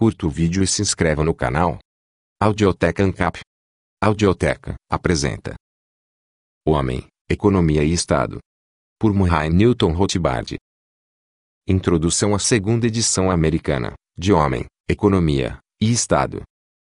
Curta o vídeo e se inscreva no canal. Audioteca Ancap. Audioteca apresenta. Homem, Economia e Estado. Por Murray Newton Rothbard. Introdução à segunda edição americana de Homem, Economia e Estado.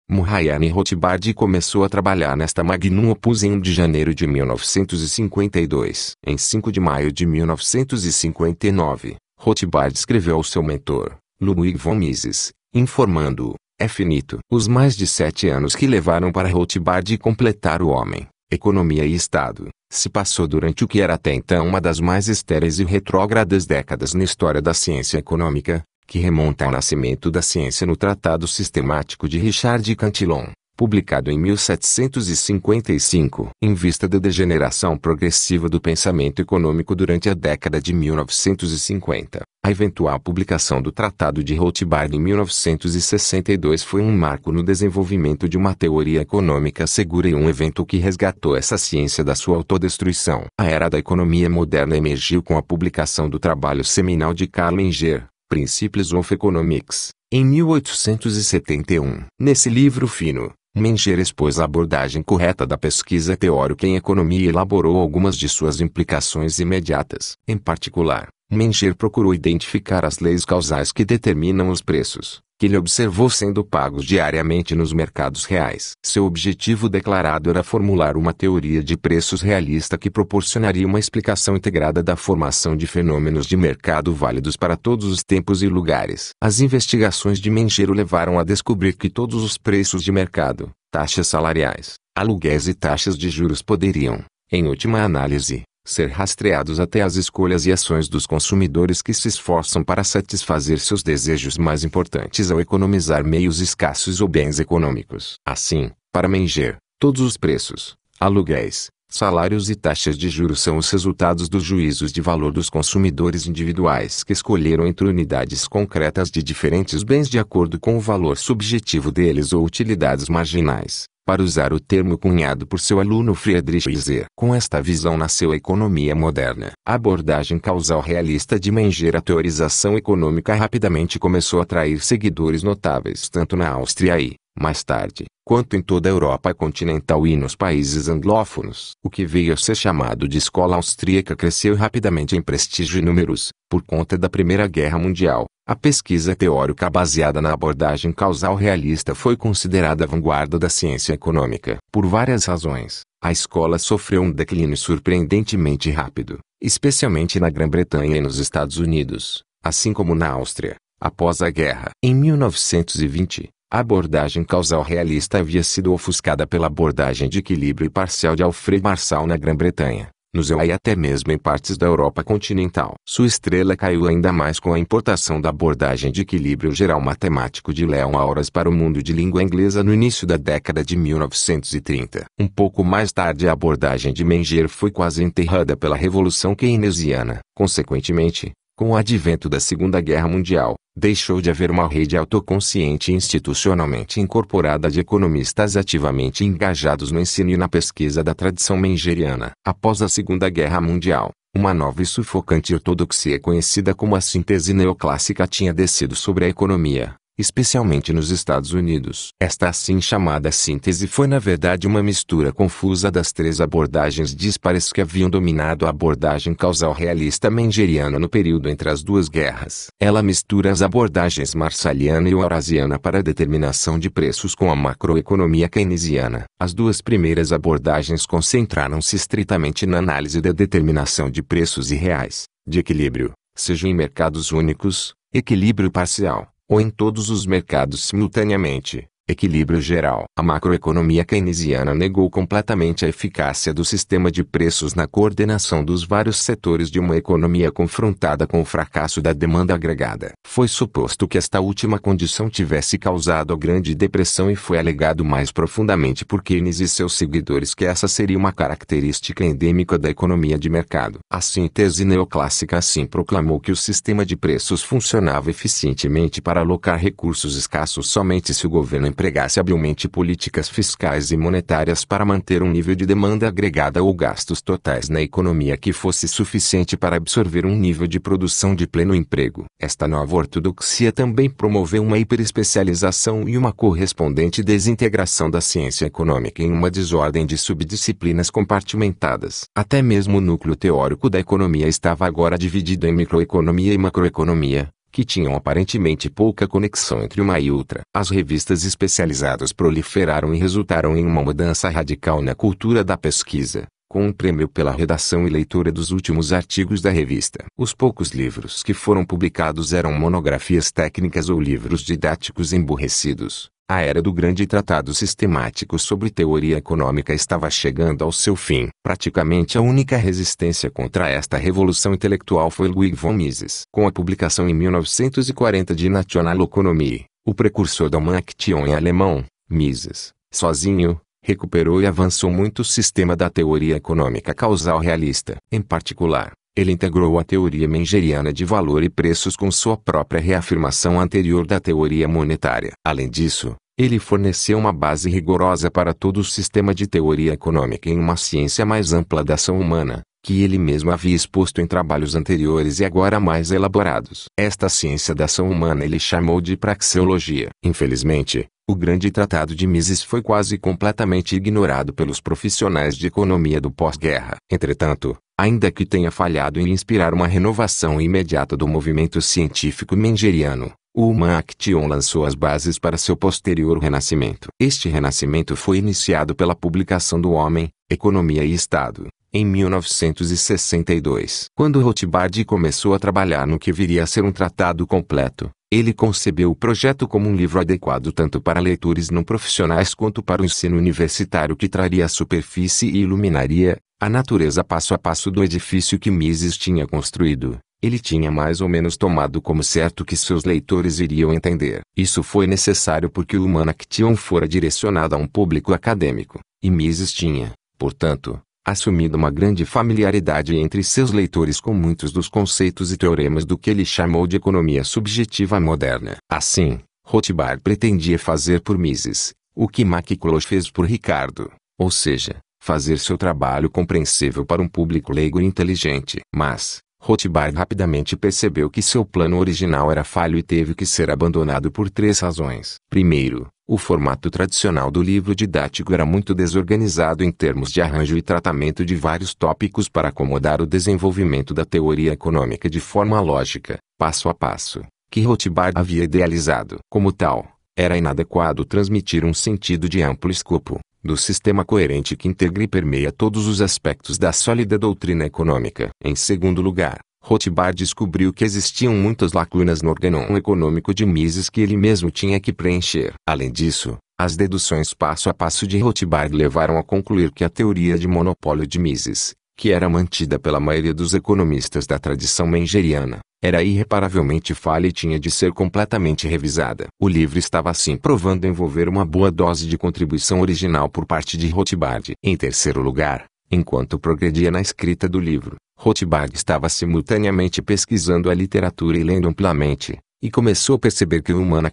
Murrayane Rothbard começou a trabalhar nesta magnum opus em 1 de janeiro de 1952. Em 5 de maio de 1959, Rothbard escreveu ao seu mentor, Ludwig von Mises, informando, o é finito. Os mais de sete anos que levaram para Rothbard completar o homem, economia e Estado, se passou durante o que era até então uma das mais estéreis e retrógradas décadas na história da ciência econômica, que remonta ao nascimento da ciência no Tratado Sistemático de Richard Cantillon publicado em 1755. Em vista da degeneração progressiva do pensamento econômico durante a década de 1950, a eventual publicação do Tratado de Rothbard em 1962 foi um marco no desenvolvimento de uma teoria econômica segura e um evento que resgatou essa ciência da sua autodestruição. A era da economia moderna emergiu com a publicação do trabalho seminal de Karl Inger, Principles of Economics, em 1871. Nesse livro fino, Menger expôs a abordagem correta da pesquisa teórica em economia e elaborou algumas de suas implicações imediatas. Em particular, Menger procurou identificar as leis causais que determinam os preços, que ele observou sendo pagos diariamente nos mercados reais. Seu objetivo declarado era formular uma teoria de preços realista que proporcionaria uma explicação integrada da formação de fenômenos de mercado válidos para todos os tempos e lugares. As investigações de Mencheiro levaram a descobrir que todos os preços de mercado, taxas salariais, aluguéis e taxas de juros poderiam, em última análise, ser rastreados até as escolhas e ações dos consumidores que se esforçam para satisfazer seus desejos mais importantes ao economizar meios escassos ou bens econômicos. Assim, para Menger, todos os preços, aluguéis, salários e taxas de juros são os resultados dos juízos de valor dos consumidores individuais que escolheram entre unidades concretas de diferentes bens de acordo com o valor subjetivo deles ou utilidades marginais para usar o termo cunhado por seu aluno Friedrich Nietzsche. Com esta visão nasceu a economia moderna. A abordagem causal realista de Menger à teorização econômica rapidamente começou a atrair seguidores notáveis tanto na Áustria e, mais tarde, quanto em toda a Europa continental e nos países anglófonos. O que veio a ser chamado de escola austríaca cresceu rapidamente em prestígio e números, por conta da Primeira Guerra Mundial, a pesquisa teórica baseada na abordagem causal realista foi considerada a vanguarda da ciência econômica. Por várias razões, a escola sofreu um declínio surpreendentemente rápido, especialmente na Grã-Bretanha e nos Estados Unidos, assim como na Áustria, após a guerra. Em 1920, a abordagem causal realista havia sido ofuscada pela abordagem de equilíbrio parcial de Alfred Marshall na Grã-Bretanha no EUA e até mesmo em partes da Europa continental. Sua estrela caiu ainda mais com a importação da abordagem de equilíbrio geral matemático de Leon Auras para o mundo de língua inglesa no início da década de 1930. Um pouco mais tarde a abordagem de Menger foi quase enterrada pela Revolução Keynesiana. Consequentemente, com o advento da Segunda Guerra Mundial, deixou de haver uma rede autoconsciente institucionalmente incorporada de economistas ativamente engajados no ensino e na pesquisa da tradição mengeriana. Após a Segunda Guerra Mundial, uma nova e sufocante ortodoxia conhecida como a síntese neoclássica tinha descido sobre a economia especialmente nos Estados Unidos. Esta assim chamada síntese foi na verdade uma mistura confusa das três abordagens dispares que haviam dominado a abordagem causal realista mengeriana no período entre as duas guerras. Ela mistura as abordagens marsaliana e eurasiana para a determinação de preços com a macroeconomia keynesiana. As duas primeiras abordagens concentraram-se estritamente na análise da determinação de preços e reais, de equilíbrio, seja em mercados únicos, equilíbrio parcial, ou em todos os mercados simultaneamente, Equilíbrio geral. A macroeconomia keynesiana negou completamente a eficácia do sistema de preços na coordenação dos vários setores de uma economia confrontada com o fracasso da demanda agregada. Foi suposto que esta última condição tivesse causado a Grande Depressão e foi alegado mais profundamente por Keynes e seus seguidores que essa seria uma característica endêmica da economia de mercado. A síntese neoclássica assim proclamou que o sistema de preços funcionava eficientemente para alocar recursos escassos somente se o governo empregasse habilmente políticas fiscais e monetárias para manter um nível de demanda agregada ou gastos totais na economia que fosse suficiente para absorver um nível de produção de pleno emprego. Esta nova ortodoxia também promoveu uma hiperespecialização e uma correspondente desintegração da ciência econômica em uma desordem de subdisciplinas compartimentadas. Até mesmo o núcleo teórico da economia estava agora dividido em microeconomia e macroeconomia, que tinham aparentemente pouca conexão entre uma e outra. As revistas especializadas proliferaram e resultaram em uma mudança radical na cultura da pesquisa com um prêmio pela redação e leitura dos últimos artigos da revista. Os poucos livros que foram publicados eram monografias técnicas ou livros didáticos emburrecidos. A era do grande tratado sistemático sobre teoria econômica estava chegando ao seu fim. Praticamente a única resistência contra esta revolução intelectual foi Ludwig von Mises. Com a publicação em 1940 de National Economy, o precursor da Marktion em alemão, Mises, sozinho, recuperou e avançou muito o sistema da teoria econômica causal realista. Em particular, ele integrou a teoria mengeriana de valor e preços com sua própria reafirmação anterior da teoria monetária. Além disso, ele forneceu uma base rigorosa para todo o sistema de teoria econômica em uma ciência mais ampla da ação humana, que ele mesmo havia exposto em trabalhos anteriores e agora mais elaborados. Esta ciência da ação humana ele chamou de praxeologia. Infelizmente, o grande tratado de Mises foi quase completamente ignorado pelos profissionais de economia do pós-guerra. Entretanto, ainda que tenha falhado em inspirar uma renovação imediata do movimento científico mengeriano, o Human Action lançou as bases para seu posterior renascimento. Este renascimento foi iniciado pela publicação do Homem, Economia e Estado, em 1962. Quando Rothbard começou a trabalhar no que viria a ser um tratado completo, ele concebeu o projeto como um livro adequado tanto para leitores não profissionais quanto para o ensino universitário que traria a superfície e iluminaria a natureza passo a passo do edifício que Mises tinha construído. Ele tinha mais ou menos tomado como certo que seus leitores iriam entender. Isso foi necessário porque o Human Action fora direcionado a um público acadêmico, e Mises tinha, portanto, assumindo uma grande familiaridade entre seus leitores com muitos dos conceitos e teoremas do que ele chamou de economia subjetiva moderna. Assim, Rothbard pretendia fazer por Mises o que Mac fez por Ricardo, ou seja, fazer seu trabalho compreensível para um público leigo e inteligente. Mas, Rothbard rapidamente percebeu que seu plano original era falho e teve que ser abandonado por três razões. Primeiro, o formato tradicional do livro didático era muito desorganizado em termos de arranjo e tratamento de vários tópicos para acomodar o desenvolvimento da teoria econômica de forma lógica, passo a passo, que Rothbard havia idealizado. Como tal, era inadequado transmitir um sentido de amplo escopo do sistema coerente que integra e permeia todos os aspectos da sólida doutrina econômica. Em segundo lugar, Rothbard descobriu que existiam muitas lacunas no organon econômico de Mises que ele mesmo tinha que preencher. Além disso, as deduções passo a passo de Rothbard levaram a concluir que a teoria de monopólio de Mises, que era mantida pela maioria dos economistas da tradição mengeriana, era irreparavelmente falha e tinha de ser completamente revisada. O livro estava assim provando envolver uma boa dose de contribuição original por parte de Rothbard. Em terceiro lugar, enquanto progredia na escrita do livro, Rothbard estava simultaneamente pesquisando a literatura e lendo amplamente, e começou a perceber que o Human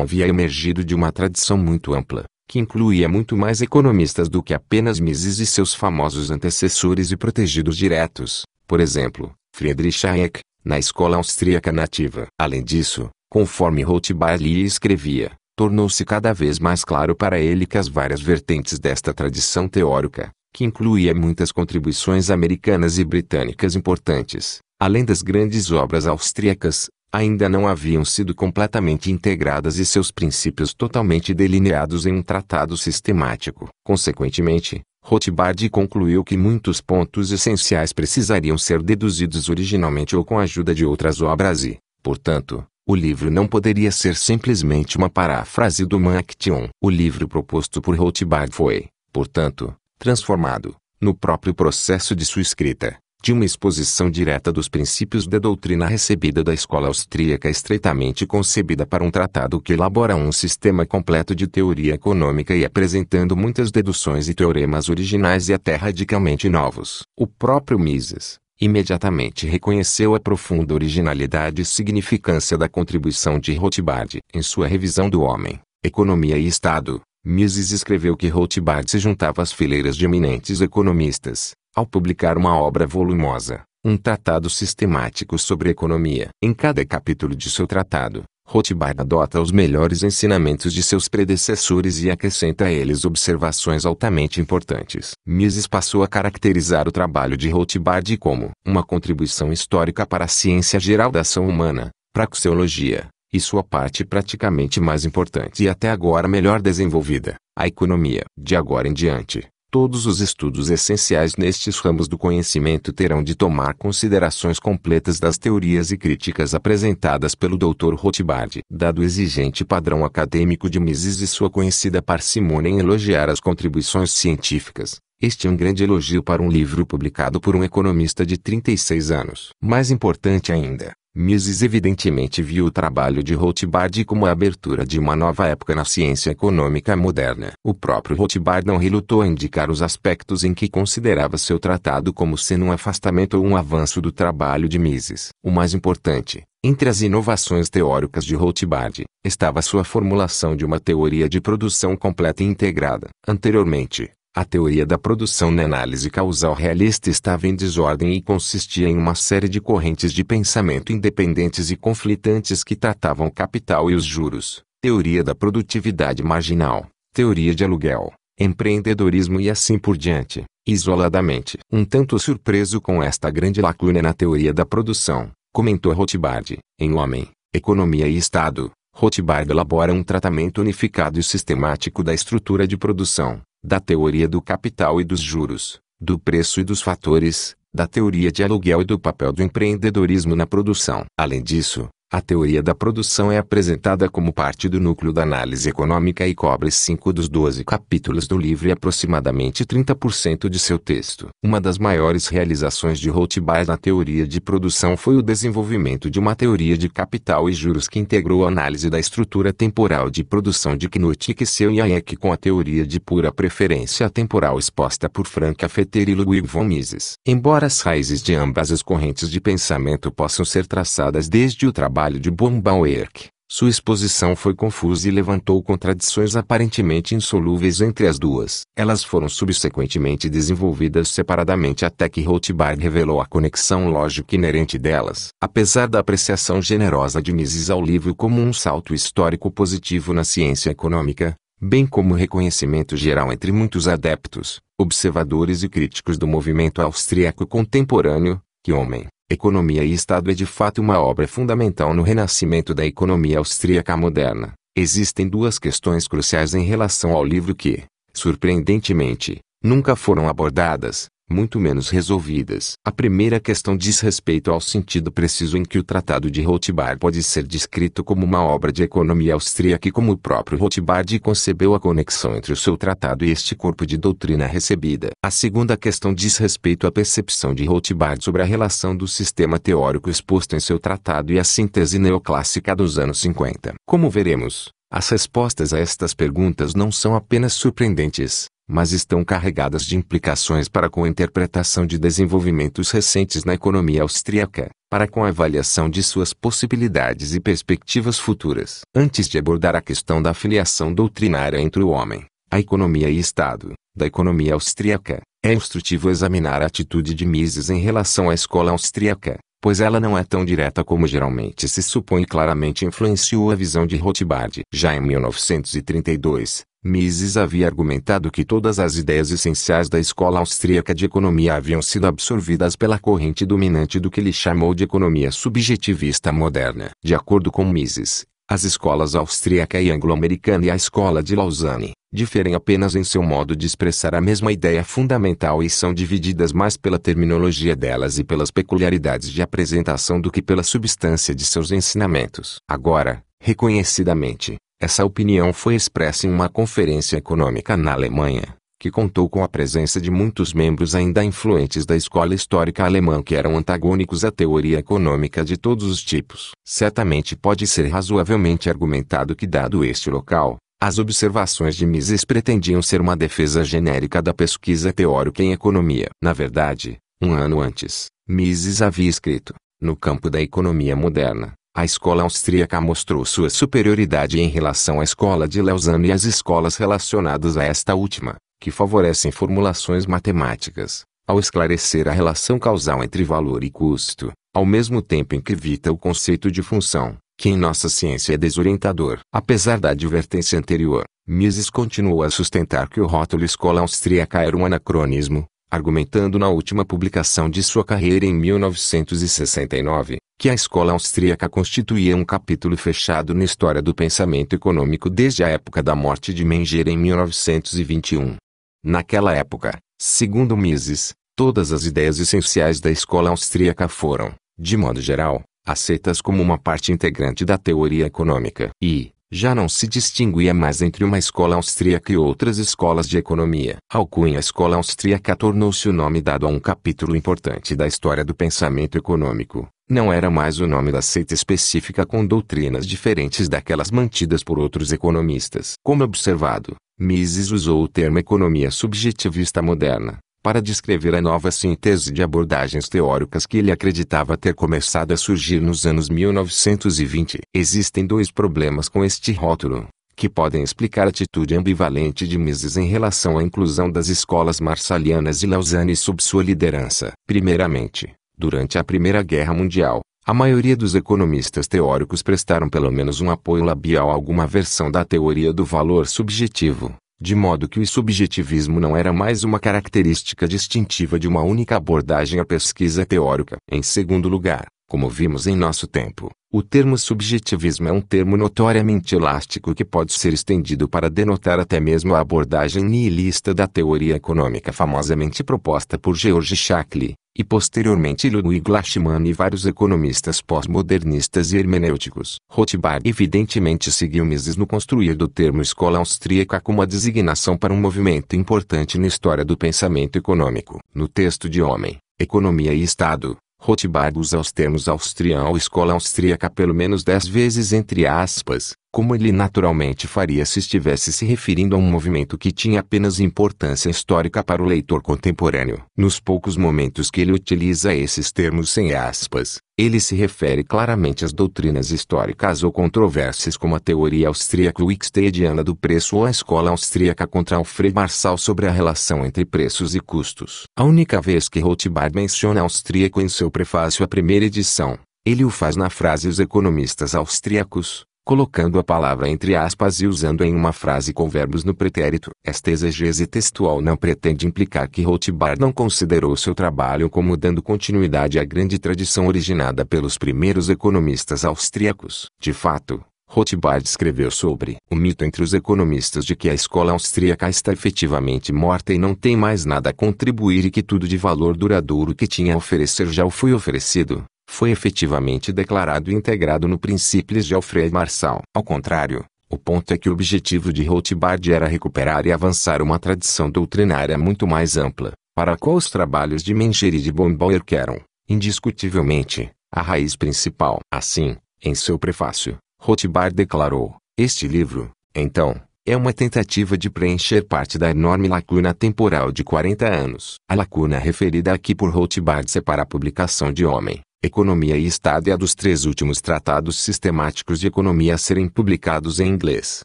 havia emergido de uma tradição muito ampla, que incluía é muito mais economistas do que apenas Mises e seus famosos antecessores e protegidos diretos, por exemplo, Friedrich Hayek, na escola austríaca nativa. Além disso, conforme Rothbard escrevia, tornou-se cada vez mais claro para ele que as várias vertentes desta tradição teórica, que incluía muitas contribuições americanas e britânicas importantes, além das grandes obras austríacas, ainda não haviam sido completamente integradas e seus princípios totalmente delineados em um tratado sistemático. Consequentemente, Rothbard concluiu que muitos pontos essenciais precisariam ser deduzidos originalmente ou com a ajuda de outras obras e, portanto, o livro não poderia ser simplesmente uma paráfrase do Manctium. O livro proposto por Rothbard foi, portanto, transformado, no próprio processo de sua escrita, de uma exposição direta dos princípios da doutrina recebida da escola austríaca estreitamente concebida para um tratado que elabora um sistema completo de teoria econômica e apresentando muitas deduções e teoremas originais e até radicalmente novos. O próprio Mises, imediatamente reconheceu a profunda originalidade e significância da contribuição de Rothbard. Em sua revisão do Homem, Economia e Estado, Mises escreveu que Rothbard se juntava às fileiras de eminentes economistas, ao publicar uma obra volumosa, um tratado sistemático sobre economia. Em cada capítulo de seu tratado, Rothbard adota os melhores ensinamentos de seus predecessores e acrescenta a eles observações altamente importantes. Mises passou a caracterizar o trabalho de Rothbard como uma contribuição histórica para a ciência geral da ação humana, praxeologia, e sua parte praticamente mais importante e até agora melhor desenvolvida, a economia. De agora em diante, Todos os estudos essenciais nestes ramos do conhecimento terão de tomar considerações completas das teorias e críticas apresentadas pelo Dr. Rothbard. Dado o exigente padrão acadêmico de Mises e sua conhecida parcimônia em elogiar as contribuições científicas, este é um grande elogio para um livro publicado por um economista de 36 anos. Mais importante ainda, Mises evidentemente viu o trabalho de Rothbard como a abertura de uma nova época na ciência econômica moderna. O próprio Rothbard não relutou a indicar os aspectos em que considerava seu tratado como sendo um afastamento ou um avanço do trabalho de Mises. O mais importante, entre as inovações teóricas de Rothbard, estava sua formulação de uma teoria de produção completa e integrada. Anteriormente, a teoria da produção na análise causal realista estava em desordem e consistia em uma série de correntes de pensamento independentes e conflitantes que tratavam o capital e os juros, teoria da produtividade marginal, teoria de aluguel, empreendedorismo e assim por diante, isoladamente. Um tanto surpreso com esta grande lacuna na teoria da produção, comentou Rothbard, em Homem, Economia e Estado, Rothbard elabora um tratamento unificado e sistemático da estrutura de produção da teoria do capital e dos juros, do preço e dos fatores, da teoria de aluguel e do papel do empreendedorismo na produção. Além disso, a teoria da produção é apresentada como parte do núcleo da análise econômica e cobre cinco dos 12 capítulos do livro e aproximadamente 30% de seu texto. Uma das maiores realizações de Rothbard na teoria de produção foi o desenvolvimento de uma teoria de capital e juros que integrou a análise da estrutura temporal de produção de Knut Kissel e Hayek com a teoria de pura preferência temporal exposta por Frank Afeter e Ludwig von Mises. Embora as raízes de ambas as correntes de pensamento possam ser traçadas desde o trabalho trabalho de Bombauerk, sua exposição foi confusa e levantou contradições aparentemente insolúveis entre as duas. Elas foram subsequentemente desenvolvidas separadamente até que Rothbard revelou a conexão lógica inerente delas. Apesar da apreciação generosa de Mises ao livro como um salto histórico positivo na ciência econômica, bem como o reconhecimento geral entre muitos adeptos, observadores e críticos do movimento austríaco contemporâneo, que homem Economia e Estado é de fato uma obra fundamental no renascimento da economia austríaca moderna. Existem duas questões cruciais em relação ao livro que, surpreendentemente, nunca foram abordadas, muito menos resolvidas. A primeira questão diz respeito ao sentido preciso em que o Tratado de Rothbard pode ser descrito como uma obra de economia austríaca e como o próprio Rothbard concebeu a conexão entre o seu tratado e este corpo de doutrina recebida. A segunda questão diz respeito à percepção de Rothbard sobre a relação do sistema teórico exposto em seu tratado e a síntese neoclássica dos anos 50. Como veremos, as respostas a estas perguntas não são apenas surpreendentes, mas estão carregadas de implicações para com a interpretação de desenvolvimentos recentes na economia austríaca, para com a avaliação de suas possibilidades e perspectivas futuras. Antes de abordar a questão da filiação doutrinária entre o homem, a economia e Estado, da economia austríaca, é instrutivo examinar a atitude de Mises em relação à escola austríaca, pois ela não é tão direta como geralmente se supõe e claramente influenciou a visão de Rothbard. Já em 1932, Mises havia argumentado que todas as ideias essenciais da escola austríaca de economia haviam sido absorvidas pela corrente dominante do que ele chamou de economia subjetivista moderna. De acordo com Mises, as escolas austríaca e anglo-americana e a escola de Lausanne diferem apenas em seu modo de expressar a mesma ideia fundamental e são divididas mais pela terminologia delas e pelas peculiaridades de apresentação do que pela substância de seus ensinamentos. Agora, reconhecidamente, essa opinião foi expressa em uma conferência econômica na Alemanha, que contou com a presença de muitos membros ainda influentes da escola histórica alemã que eram antagônicos à teoria econômica de todos os tipos. Certamente pode ser razoavelmente argumentado que, dado este local, as observações de Mises pretendiam ser uma defesa genérica da pesquisa teórica em economia. Na verdade, um ano antes, Mises havia escrito, no campo da economia moderna, a escola austríaca mostrou sua superioridade em relação à escola de Lausanne e às escolas relacionadas a esta última, que favorecem formulações matemáticas, ao esclarecer a relação causal entre valor e custo, ao mesmo tempo em que evita o conceito de função, que em nossa ciência é desorientador. Apesar da advertência anterior, Mises continuou a sustentar que o rótulo escola austríaca era um anacronismo, argumentando na última publicação de sua carreira em 1969, que a escola austríaca constituía um capítulo fechado na história do pensamento econômico desde a época da morte de Menger em 1921. Naquela época, segundo Mises, todas as ideias essenciais da escola austríaca foram, de modo geral, aceitas como uma parte integrante da teoria econômica. E, já não se distinguia mais entre uma escola austríaca e outras escolas de economia. A alcunha Escola Austríaca tornou-se o nome dado a um capítulo importante da história do pensamento econômico. Não era mais o nome da seita específica com doutrinas diferentes daquelas mantidas por outros economistas. Como observado, Mises usou o termo economia subjetivista moderna para descrever a nova síntese de abordagens teóricas que ele acreditava ter começado a surgir nos anos 1920. Existem dois problemas com este rótulo, que podem explicar a atitude ambivalente de Mises em relação à inclusão das escolas marsalianas e Lausanne sob sua liderança. Primeiramente, durante a Primeira Guerra Mundial, a maioria dos economistas teóricos prestaram pelo menos um apoio labial a alguma versão da teoria do valor subjetivo de modo que o subjetivismo não era mais uma característica distintiva de uma única abordagem à pesquisa teórica. Em segundo lugar, como vimos em nosso tempo, o termo subjetivismo é um termo notoriamente elástico que pode ser estendido para denotar até mesmo a abordagem nihilista da teoria econômica famosamente proposta por George Shackley, e posteriormente Ludwig Lachmann e vários economistas pós-modernistas e hermenêuticos. Rothbard evidentemente seguiu Mises no construir do termo escola austríaca como a designação para um movimento importante na história do pensamento econômico. No texto de Homem, Economia e Estado, Rothbard usa os termos austríaco escola austríaca pelo menos dez vezes entre aspas, como ele naturalmente faria se estivesse se referindo a um movimento que tinha apenas importância histórica para o leitor contemporâneo. Nos poucos momentos que ele utiliza esses termos sem aspas, ele se refere claramente às doutrinas históricas ou controvérsias, como a teoria austríaca wickstediana do preço ou a escola austríaca contra Alfred Marçal sobre a relação entre preços e custos. A única vez que Rothbard menciona austríaco em seu prefácio à primeira edição, ele o faz na frase Os economistas austríacos, colocando a palavra entre aspas e usando em uma frase com verbos no pretérito. Esta exegese textual não pretende implicar que Rothbard não considerou seu trabalho como dando continuidade à grande tradição originada pelos primeiros economistas austríacos. De fato, Rothbard escreveu sobre o mito entre os economistas de que a escola austríaca está efetivamente morta e não tem mais nada a contribuir e que tudo de valor duradouro que tinha a oferecer já o foi oferecido foi efetivamente declarado integrado no Princípios de Alfred Marçal. Ao contrário, o ponto é que o objetivo de Rothbard era recuperar e avançar uma tradição doutrinária muito mais ampla, para a qual os trabalhos de Menger e de Bombauer eram, indiscutivelmente, a raiz principal. Assim, em seu prefácio, Rothbard declarou: Este livro, então, é uma tentativa de preencher parte da enorme lacuna temporal de 40 anos. A lacuna referida aqui por Rothbard separa a publicação de Homem Economia e Estado é a dos três últimos tratados sistemáticos de economia a serem publicados em inglês,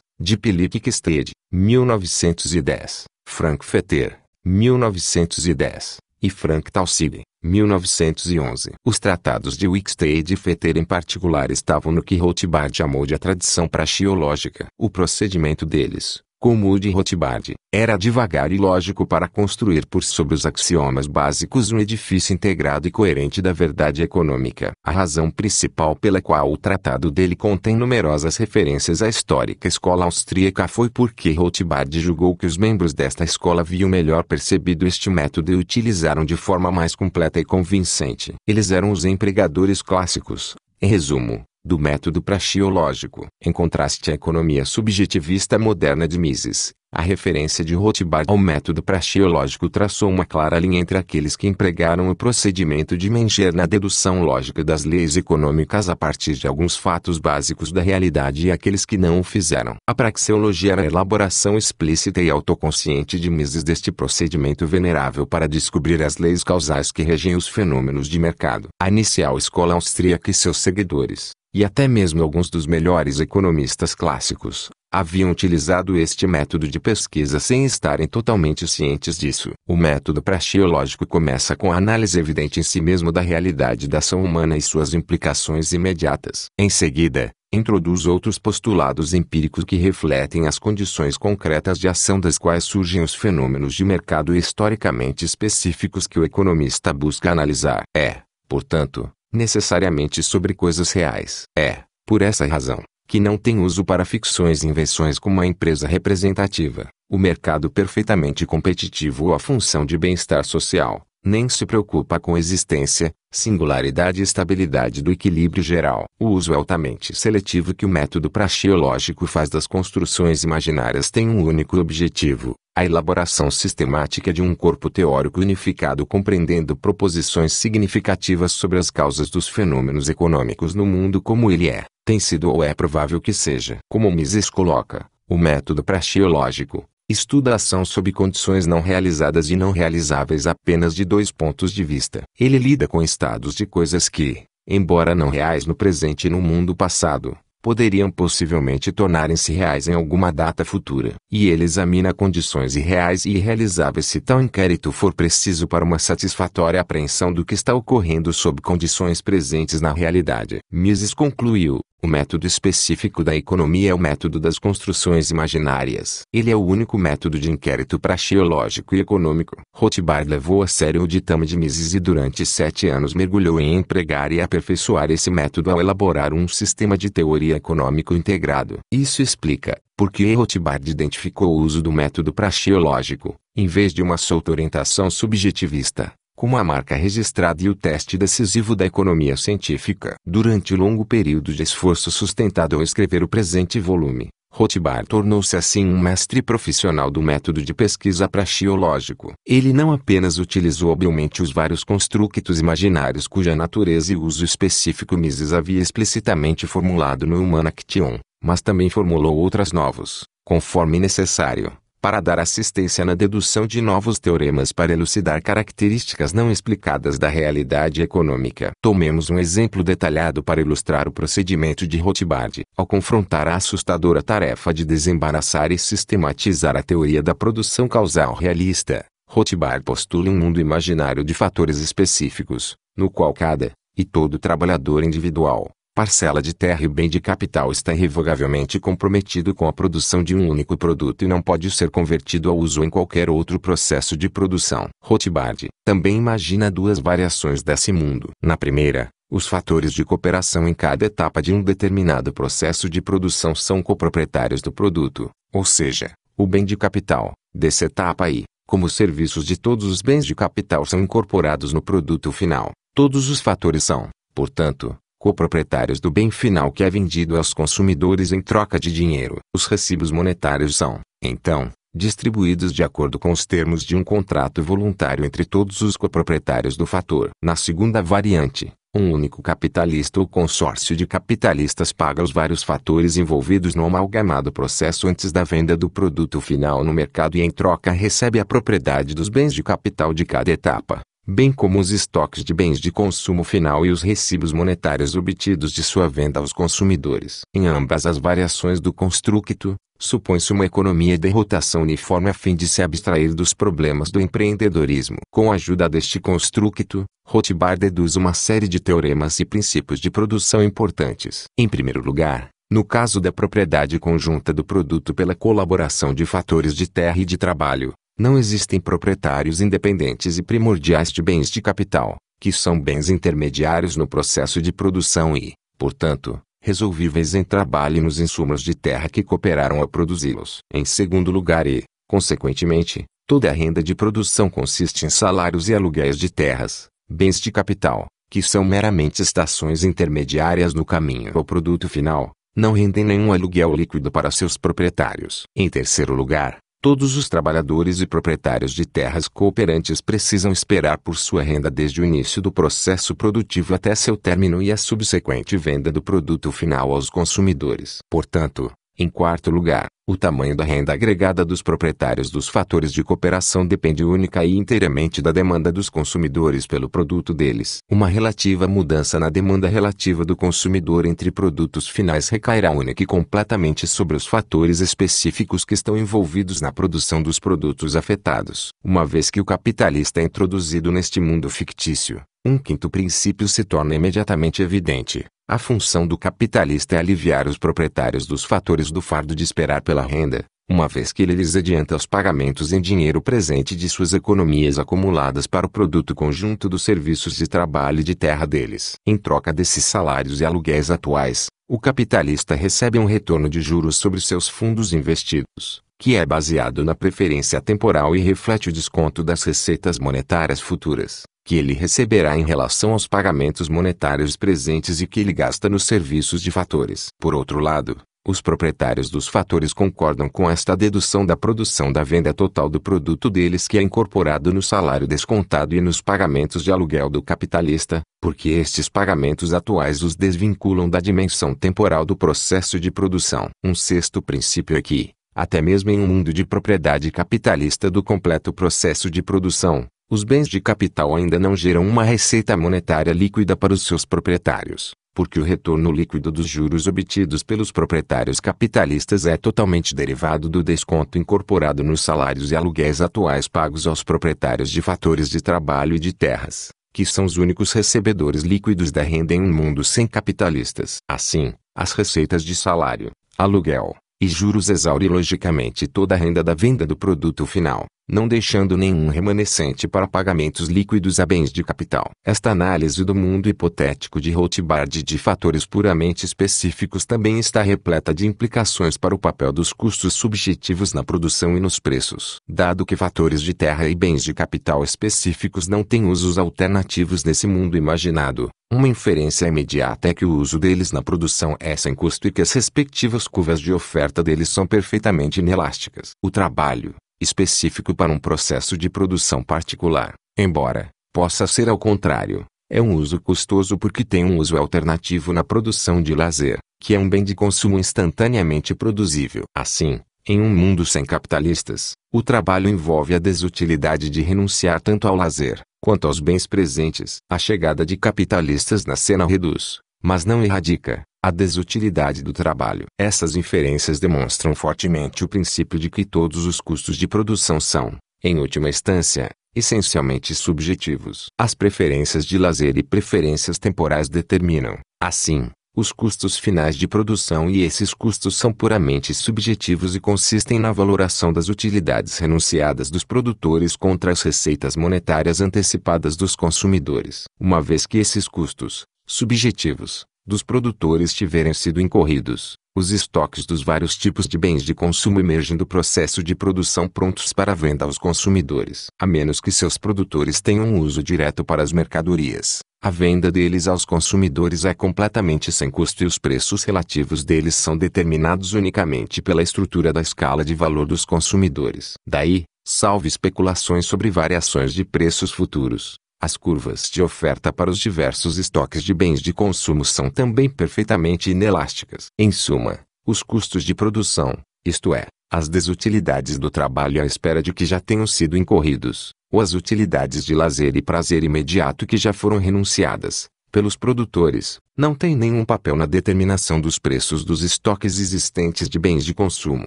de Philip Kestede, 1910, Frank Fetter, 1910, e Frank Talsig, 1911. Os tratados de Wicksteed e Fetter em particular estavam no que Rothbard chamou de a tradição praxeológica. O procedimento deles, como o de Rothbard, era devagar e lógico para construir por sobre os axiomas básicos um edifício integrado e coerente da verdade econômica. A razão principal pela qual o tratado dele contém numerosas referências à histórica escola austríaca foi porque Rothbard julgou que os membros desta escola haviam melhor percebido este método e utilizaram de forma mais completa e convincente. Eles eram os empregadores clássicos. Em resumo, do método praxeológico. Em contraste à economia subjetivista moderna de Mises, a referência de Rothbard ao método praxeológico traçou uma clara linha entre aqueles que empregaram o procedimento de Menger na dedução lógica das leis econômicas a partir de alguns fatos básicos da realidade e aqueles que não o fizeram. A praxeologia era a elaboração explícita e autoconsciente de Mises deste procedimento venerável para descobrir as leis causais que regem os fenômenos de mercado. A inicial escola austríaca e seus seguidores e até mesmo alguns dos melhores economistas clássicos, haviam utilizado este método de pesquisa sem estarem totalmente cientes disso. O método praxeológico começa com a análise evidente em si mesmo da realidade da ação humana e suas implicações imediatas. Em seguida, introduz outros postulados empíricos que refletem as condições concretas de ação das quais surgem os fenômenos de mercado historicamente específicos que o economista busca analisar. É, portanto, necessariamente sobre coisas reais. É, por essa razão, que não tem uso para ficções e invenções como a empresa representativa, o mercado perfeitamente competitivo ou a função de bem-estar social, nem se preocupa com a existência, singularidade e estabilidade do equilíbrio geral. O uso é altamente seletivo que o método praxeológico faz das construções imaginárias tem um único objetivo, a elaboração sistemática de um corpo teórico unificado compreendendo proposições significativas sobre as causas dos fenômenos econômicos no mundo como ele é, tem sido ou é provável que seja. Como Mises coloca, o método praxeológico estuda a ação sob condições não realizadas e não realizáveis apenas de dois pontos de vista. Ele lida com estados de coisas que, embora não reais no presente e no mundo passado, poderiam possivelmente tornarem-se reais em alguma data futura. E ele examina condições irreais e irrealizáveis se tal inquérito for preciso para uma satisfatória apreensão do que está ocorrendo sob condições presentes na realidade. Mises concluiu, o método específico da economia é o método das construções imaginárias. Ele é o único método de inquérito praxeológico e econômico. Rothbard levou a sério o ditame de Mises e durante sete anos mergulhou em empregar e aperfeiçoar esse método ao elaborar um sistema de teoria econômico integrado. Isso explica, por que Rothbard identificou o uso do método praxeológico, em vez de uma solta orientação subjetivista como a marca registrada e o teste decisivo da economia científica. Durante o longo período de esforço sustentado ao escrever o presente volume, Rothbard tornou-se assim um mestre profissional do método de pesquisa praxiológico. Ele não apenas utilizou habilmente os vários construtos imaginários cuja natureza e uso específico Mises havia explicitamente formulado no Human Action, mas também formulou outras novos, conforme necessário, para dar assistência na dedução de novos teoremas para elucidar características não explicadas da realidade econômica. Tomemos um exemplo detalhado para ilustrar o procedimento de Rothbard, ao confrontar a assustadora tarefa de desembaraçar e sistematizar a teoria da produção causal realista. Rothbard postula um mundo imaginário de fatores específicos, no qual cada, e todo trabalhador individual, parcela de terra e bem de capital está irrevogavelmente comprometido com a produção de um único produto e não pode ser convertido ao uso em qualquer outro processo de produção. Rothbard também imagina duas variações desse mundo. Na primeira, os fatores de cooperação em cada etapa de um determinado processo de produção são coproprietários do produto, ou seja, o bem de capital dessa etapa e, como os serviços de todos os bens de capital são incorporados no produto final, todos os fatores são, portanto, coproprietários do bem final que é vendido aos consumidores em troca de dinheiro. Os recibos monetários são, então, distribuídos de acordo com os termos de um contrato voluntário entre todos os coproprietários do fator. Na segunda variante, um único capitalista ou consórcio de capitalistas paga os vários fatores envolvidos no amalgamado processo antes da venda do produto final no mercado e em troca recebe a propriedade dos bens de capital de cada etapa bem como os estoques de bens de consumo final e os recibos monetários obtidos de sua venda aos consumidores. Em ambas as variações do constructo, supõe-se uma economia de rotação uniforme a fim de se abstrair dos problemas do empreendedorismo. Com a ajuda deste constructo, Rothbard deduz uma série de teoremas e princípios de produção importantes. Em primeiro lugar, no caso da propriedade conjunta do produto pela colaboração de fatores de terra e de trabalho, não existem proprietários independentes e primordiais de bens de capital, que são bens intermediários no processo de produção e, portanto, resolvíveis em trabalho e nos insumos de terra que cooperaram a produzi-los. Em segundo lugar e, consequentemente, toda a renda de produção consiste em salários e aluguéis de terras, bens de capital, que são meramente estações intermediárias no caminho ao produto final, não rendem nenhum aluguel líquido para seus proprietários. Em terceiro lugar, Todos os trabalhadores e proprietários de terras cooperantes precisam esperar por sua renda desde o início do processo produtivo até seu término e a subsequente venda do produto final aos consumidores. Portanto, em quarto lugar, o tamanho da renda agregada dos proprietários dos fatores de cooperação depende única e inteiramente da demanda dos consumidores pelo produto deles. Uma relativa mudança na demanda relativa do consumidor entre produtos finais recairá única e completamente sobre os fatores específicos que estão envolvidos na produção dos produtos afetados. Uma vez que o capitalista é introduzido neste mundo fictício, um quinto princípio se torna imediatamente evidente. A função do capitalista é aliviar os proprietários dos fatores do fardo de esperar pela renda, uma vez que ele lhes adianta os pagamentos em dinheiro presente de suas economias acumuladas para o produto conjunto dos serviços de trabalho e de terra deles. Em troca desses salários e aluguéis atuais, o capitalista recebe um retorno de juros sobre seus fundos investidos, que é baseado na preferência temporal e reflete o desconto das receitas monetárias futuras que ele receberá em relação aos pagamentos monetários presentes e que ele gasta nos serviços de fatores. Por outro lado, os proprietários dos fatores concordam com esta dedução da produção da venda total do produto deles que é incorporado no salário descontado e nos pagamentos de aluguel do capitalista, porque estes pagamentos atuais os desvinculam da dimensão temporal do processo de produção. Um sexto princípio é que, até mesmo em um mundo de propriedade capitalista do completo processo de produção, os bens de capital ainda não geram uma receita monetária líquida para os seus proprietários, porque o retorno líquido dos juros obtidos pelos proprietários capitalistas é totalmente derivado do desconto incorporado nos salários e aluguéis atuais pagos aos proprietários de fatores de trabalho e de terras, que são os únicos recebedores líquidos da renda em um mundo sem capitalistas. Assim, as receitas de salário, aluguel, e juros exaure logicamente toda a renda da venda do produto final, não deixando nenhum remanescente para pagamentos líquidos a bens de capital. Esta análise do mundo hipotético de Rothbard de fatores puramente específicos também está repleta de implicações para o papel dos custos subjetivos na produção e nos preços. Dado que fatores de terra e bens de capital específicos não têm usos alternativos nesse mundo imaginado, uma inferência imediata é que o uso deles na produção é sem custo e que as respectivas curvas de oferta deles são perfeitamente inelásticas. O trabalho, específico para um processo de produção particular, embora possa ser ao contrário, é um uso custoso porque tem um uso alternativo na produção de lazer, que é um bem de consumo instantaneamente produzível. Assim, em um mundo sem capitalistas, o trabalho envolve a desutilidade de renunciar tanto ao lazer quanto aos bens presentes. A chegada de capitalistas na cena reduz, mas não erradica, a desutilidade do trabalho. Essas inferências demonstram fortemente o princípio de que todos os custos de produção são, em última instância, essencialmente subjetivos. As preferências de lazer e preferências temporais determinam, assim, os custos finais de produção e esses custos são puramente subjetivos e consistem na valoração das utilidades renunciadas dos produtores contra as receitas monetárias antecipadas dos consumidores. Uma vez que esses custos, subjetivos, dos produtores tiverem sido incorridos, os estoques dos vários tipos de bens de consumo emergem do processo de produção prontos para venda aos consumidores. A menos que seus produtores tenham uso direto para as mercadorias, a venda deles aos consumidores é completamente sem custo e os preços relativos deles são determinados unicamente pela estrutura da escala de valor dos consumidores. Daí, salvo especulações sobre variações de preços futuros, as curvas de oferta para os diversos estoques de bens de consumo são também perfeitamente inelásticas. Em suma, os custos de produção, isto é, as desutilidades do trabalho à espera de que já tenham sido incorridos, ou as utilidades de lazer e prazer imediato que já foram renunciadas, pelos produtores, não têm nenhum papel na determinação dos preços dos estoques existentes de bens de consumo.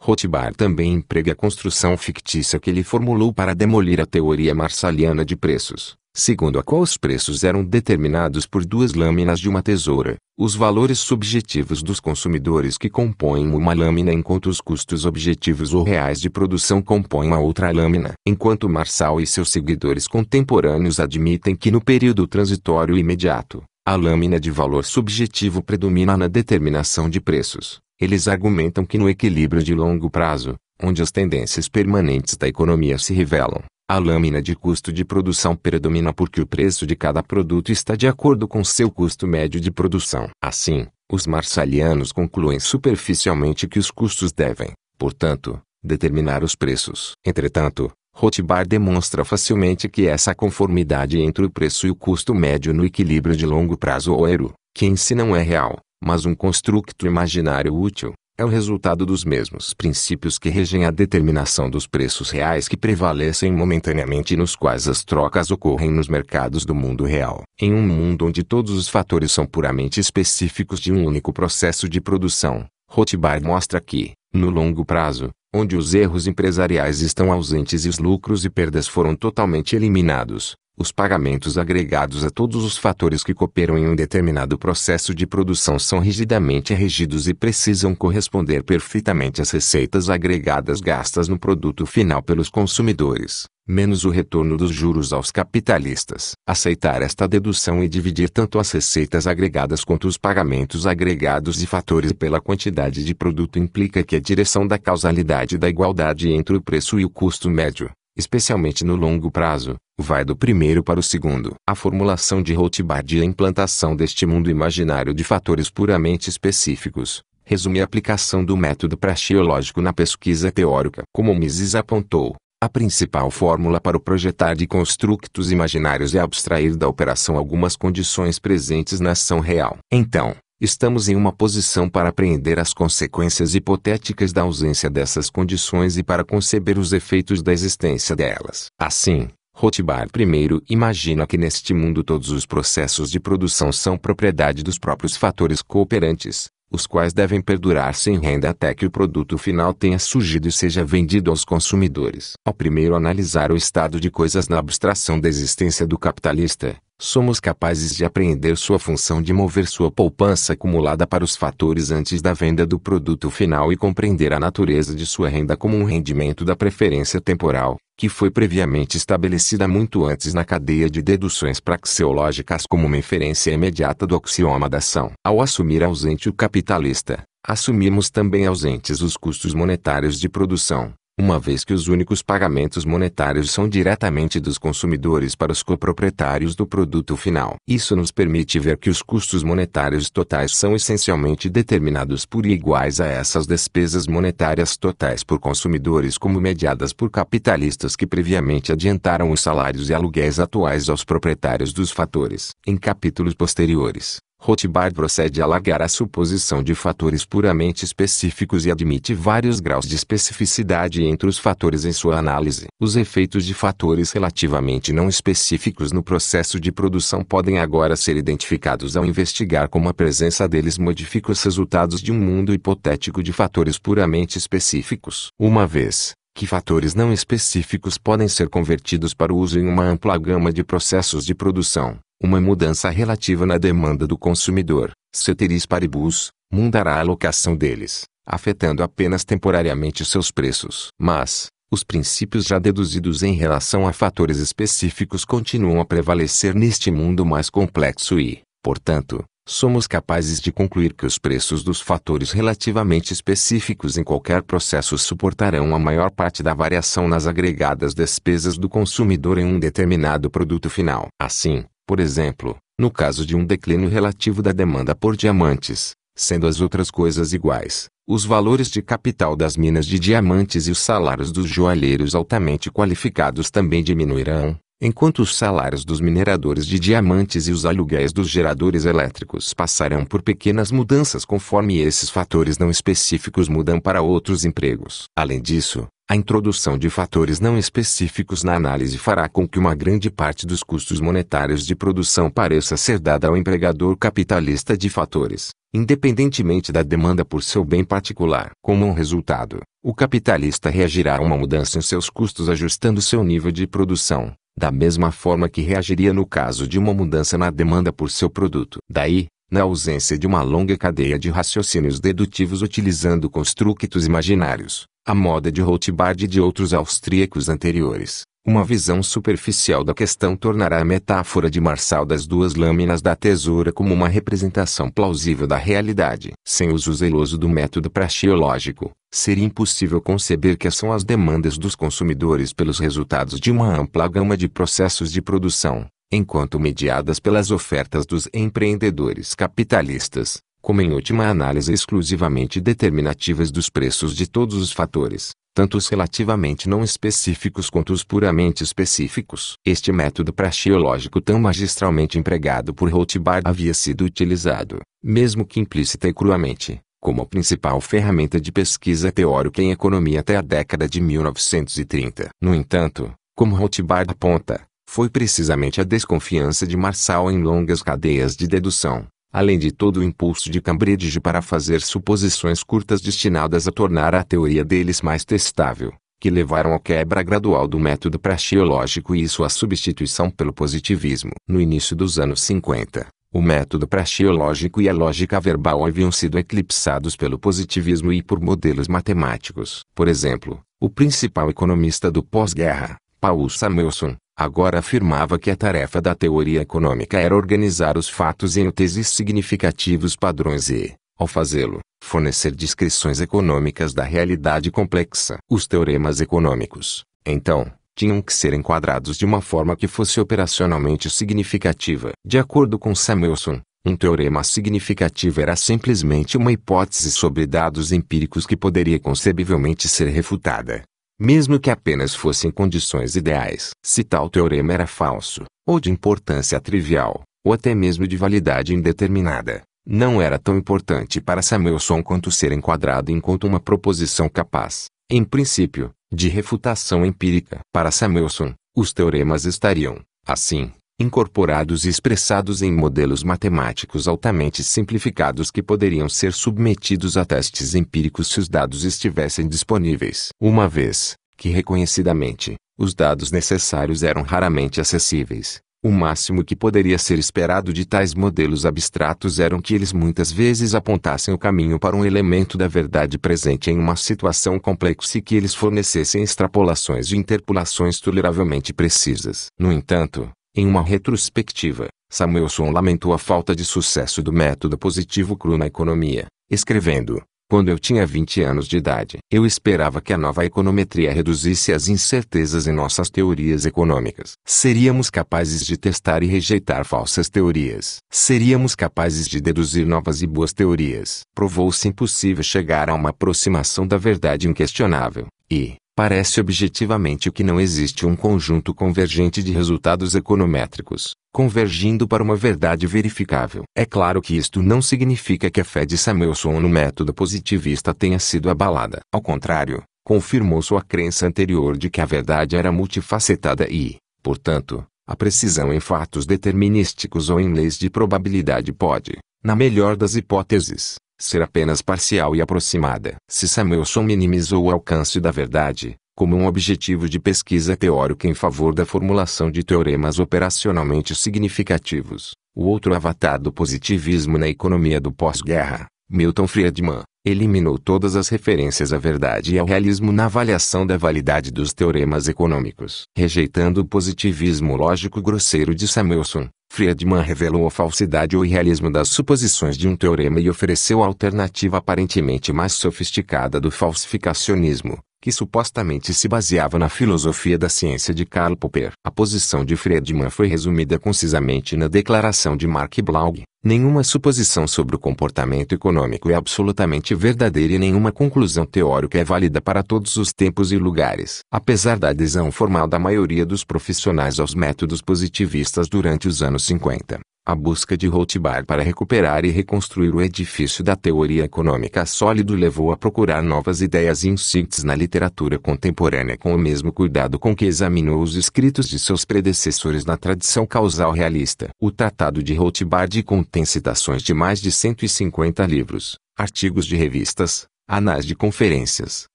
Rothbard também emprega a construção fictícia que ele formulou para demolir a teoria marsaliana de preços segundo a qual os preços eram determinados por duas lâminas de uma tesoura, os valores subjetivos dos consumidores que compõem uma lâmina enquanto os custos objetivos ou reais de produção compõem a outra lâmina. Enquanto Marçal e seus seguidores contemporâneos admitem que no período transitório imediato, a lâmina de valor subjetivo predomina na determinação de preços, eles argumentam que no equilíbrio de longo prazo, onde as tendências permanentes da economia se revelam, a lâmina de custo de produção predomina porque o preço de cada produto está de acordo com seu custo médio de produção. Assim, os marsalianos concluem superficialmente que os custos devem, portanto, determinar os preços. Entretanto, Rothbard demonstra facilmente que essa conformidade entre o preço e o custo médio no equilíbrio de longo prazo ou euro, que em si não é real, mas um construto imaginário útil, é o resultado dos mesmos princípios que regem a determinação dos preços reais que prevalecem momentaneamente e nos quais as trocas ocorrem nos mercados do mundo real. Em um mundo onde todos os fatores são puramente específicos de um único processo de produção, Rothbard mostra que, no longo prazo, onde os erros empresariais estão ausentes e os lucros e perdas foram totalmente eliminados, os pagamentos agregados a todos os fatores que cooperam em um determinado processo de produção são rigidamente regidos e precisam corresponder perfeitamente às receitas agregadas gastas no produto final pelos consumidores, menos o retorno dos juros aos capitalistas. Aceitar esta dedução e dividir tanto as receitas agregadas quanto os pagamentos agregados de fatores pela quantidade de produto implica que a direção da causalidade da igualdade entre o preço e o custo médio especialmente no longo prazo, Vai do primeiro para o segundo. A formulação de Rothbard e a implantação deste mundo imaginário de fatores puramente específicos, resume a aplicação do método praxeológico na pesquisa teórica. Como Mises apontou, a principal fórmula para o projetar de construtos imaginários é abstrair da operação algumas condições presentes na ação real. Então, estamos em uma posição para apreender as consequências hipotéticas da ausência dessas condições e para conceber os efeitos da existência delas. Assim, Rothbard primeiro imagina que neste mundo todos os processos de produção são propriedade dos próprios fatores cooperantes, os quais devem perdurar sem renda até que o produto final tenha surgido e seja vendido aos consumidores. Ao primeiro analisar o estado de coisas na abstração da existência do capitalista, somos capazes de apreender sua função de mover sua poupança acumulada para os fatores antes da venda do produto final e compreender a natureza de sua renda como um rendimento da preferência temporal, que foi previamente estabelecida muito antes na cadeia de deduções praxeológicas como uma inferência imediata do axioma da ação. Ao assumir ausente o capitalista, assumimos também ausentes os custos monetários de produção uma vez que os únicos pagamentos monetários são diretamente dos consumidores para os coproprietários do produto final. Isso nos permite ver que os custos monetários totais são essencialmente determinados por iguais a essas despesas monetárias totais por consumidores como mediadas por capitalistas que previamente adiantaram os salários e aluguéis atuais aos proprietários dos fatores. Em capítulos posteriores, Rothbard procede a largar a suposição de fatores puramente específicos e admite vários graus de especificidade entre os fatores em sua análise. Os efeitos de fatores relativamente não específicos no processo de produção podem agora ser identificados ao investigar como a presença deles modifica os resultados de um mundo hipotético de fatores puramente específicos. Uma vez que fatores não específicos podem ser convertidos para uso em uma ampla gama de processos de produção. Uma mudança relativa na demanda do consumidor, ceteris paribus, mudará a alocação deles, afetando apenas temporariamente seus preços. Mas, os princípios já deduzidos em relação a fatores específicos continuam a prevalecer neste mundo mais complexo e, portanto, somos capazes de concluir que os preços dos fatores relativamente específicos em qualquer processo suportarão a maior parte da variação nas agregadas despesas do consumidor em um determinado produto final. Assim, por exemplo, no caso de um declínio relativo da demanda por diamantes, sendo as outras coisas iguais, os valores de capital das minas de diamantes e os salários dos joalheiros altamente qualificados também diminuirão, enquanto os salários dos mineradores de diamantes e os aluguéis dos geradores elétricos passarão por pequenas mudanças conforme esses fatores não específicos mudam para outros empregos. Além disso, a introdução de fatores não específicos na análise fará com que uma grande parte dos custos monetários de produção pareça ser dada ao empregador capitalista de fatores, independentemente da demanda por seu bem particular. Como um resultado, o capitalista reagirá a uma mudança em seus custos ajustando seu nível de produção, da mesma forma que reagiria no caso de uma mudança na demanda por seu produto. Daí, na ausência de uma longa cadeia de raciocínios dedutivos utilizando constructos imaginários, a moda de Rothbard e de outros austríacos anteriores, uma visão superficial da questão tornará a metáfora de Marçal das duas lâminas da tesoura como uma representação plausível da realidade. Sem uso zeloso do método praxeológico, seria impossível conceber que são as demandas dos consumidores pelos resultados de uma ampla gama de processos de produção, enquanto mediadas pelas ofertas dos empreendedores capitalistas, como em última análise exclusivamente determinativas dos preços de todos os fatores, tanto os relativamente não específicos quanto os puramente específicos. Este método praxeológico tão magistralmente empregado por Rothbard havia sido utilizado, mesmo que implícita e cruamente, como a principal ferramenta de pesquisa teórica em economia até a década de 1930. No entanto, como Rothbard aponta, foi precisamente a desconfiança de Marçal em longas cadeias de dedução, além de todo o impulso de Cambridge para fazer suposições curtas destinadas a tornar a teoria deles mais testável, que levaram à quebra gradual do método praxeológico e sua substituição pelo positivismo. No início dos anos 50, o método praxeológico e a lógica verbal haviam sido eclipsados pelo positivismo e por modelos matemáticos. Por exemplo, o principal economista do pós-guerra, Paul Samuelson, agora afirmava que a tarefa da teoria econômica era organizar os fatos em teses significativos padrões e, ao fazê-lo, fornecer descrições econômicas da realidade complexa. Os teoremas econômicos, então, tinham que ser enquadrados de uma forma que fosse operacionalmente significativa. De acordo com Samuelson, um teorema significativo era simplesmente uma hipótese sobre dados empíricos que poderia concebivelmente ser refutada mesmo que apenas fossem condições ideais. Se tal teorema era falso, ou de importância trivial, ou até mesmo de validade indeterminada, não era tão importante para Samuelson quanto ser enquadrado enquanto uma proposição capaz, em princípio, de refutação empírica. Para Samuelson, os teoremas estariam, assim, incorporados e expressados em modelos matemáticos altamente simplificados que poderiam ser submetidos a testes empíricos se os dados estivessem disponíveis. Uma vez que reconhecidamente os dados necessários eram raramente acessíveis, o máximo que poderia ser esperado de tais modelos abstratos eram que eles muitas vezes apontassem o caminho para um elemento da verdade presente em uma situação complexa e que eles fornecessem extrapolações e interpolações toleravelmente precisas. No entanto, em uma retrospectiva, Samuelson lamentou a falta de sucesso do método positivo cru na economia, escrevendo: Quando eu tinha 20 anos de idade, eu esperava que a nova econometria reduzisse as incertezas em nossas teorias econômicas. Seríamos capazes de testar e rejeitar falsas teorias. Seríamos capazes de deduzir novas e boas teorias. Provou-se impossível chegar a uma aproximação da verdade inquestionável. E, parece objetivamente que não existe um conjunto convergente de resultados econométricos, convergindo para uma verdade verificável. É claro que isto não significa que a fé de Samuelson no método positivista tenha sido abalada. Ao contrário, confirmou sua crença anterior de que a verdade era multifacetada e, portanto, a precisão em fatos determinísticos ou em leis de probabilidade pode, na melhor das hipóteses, ser apenas parcial e aproximada. Se Samuelson minimizou o alcance da verdade, como um objetivo de pesquisa teórica em favor da formulação de teoremas operacionalmente significativos, o outro avatar do positivismo na economia do pós-guerra, Milton Friedman, eliminou todas as referências à verdade e ao realismo na avaliação da validade dos teoremas econômicos. Rejeitando o positivismo lógico grosseiro de Samuelson, Friedman revelou a falsidade ou irrealismo das suposições de um teorema e ofereceu a alternativa aparentemente mais sofisticada do falsificacionismo, que supostamente se baseava na filosofia da ciência de Karl Popper. A posição de Friedman foi resumida concisamente na declaração de Mark Blaug. Nenhuma suposição sobre o comportamento econômico é absolutamente verdadeira e nenhuma conclusão teórica é válida para todos os tempos e lugares. Apesar da adesão formal da maioria dos profissionais aos métodos positivistas durante os anos 50, a busca de Rothbard para recuperar e reconstruir o edifício da teoria econômica sólido levou a procurar novas ideias e insights na literatura contemporânea com o mesmo cuidado com que examinou os escritos de seus predecessores na tradição causal realista. O Tratado de Rothbard contém citações de mais de 150 livros, artigos de revistas, anais de conferências,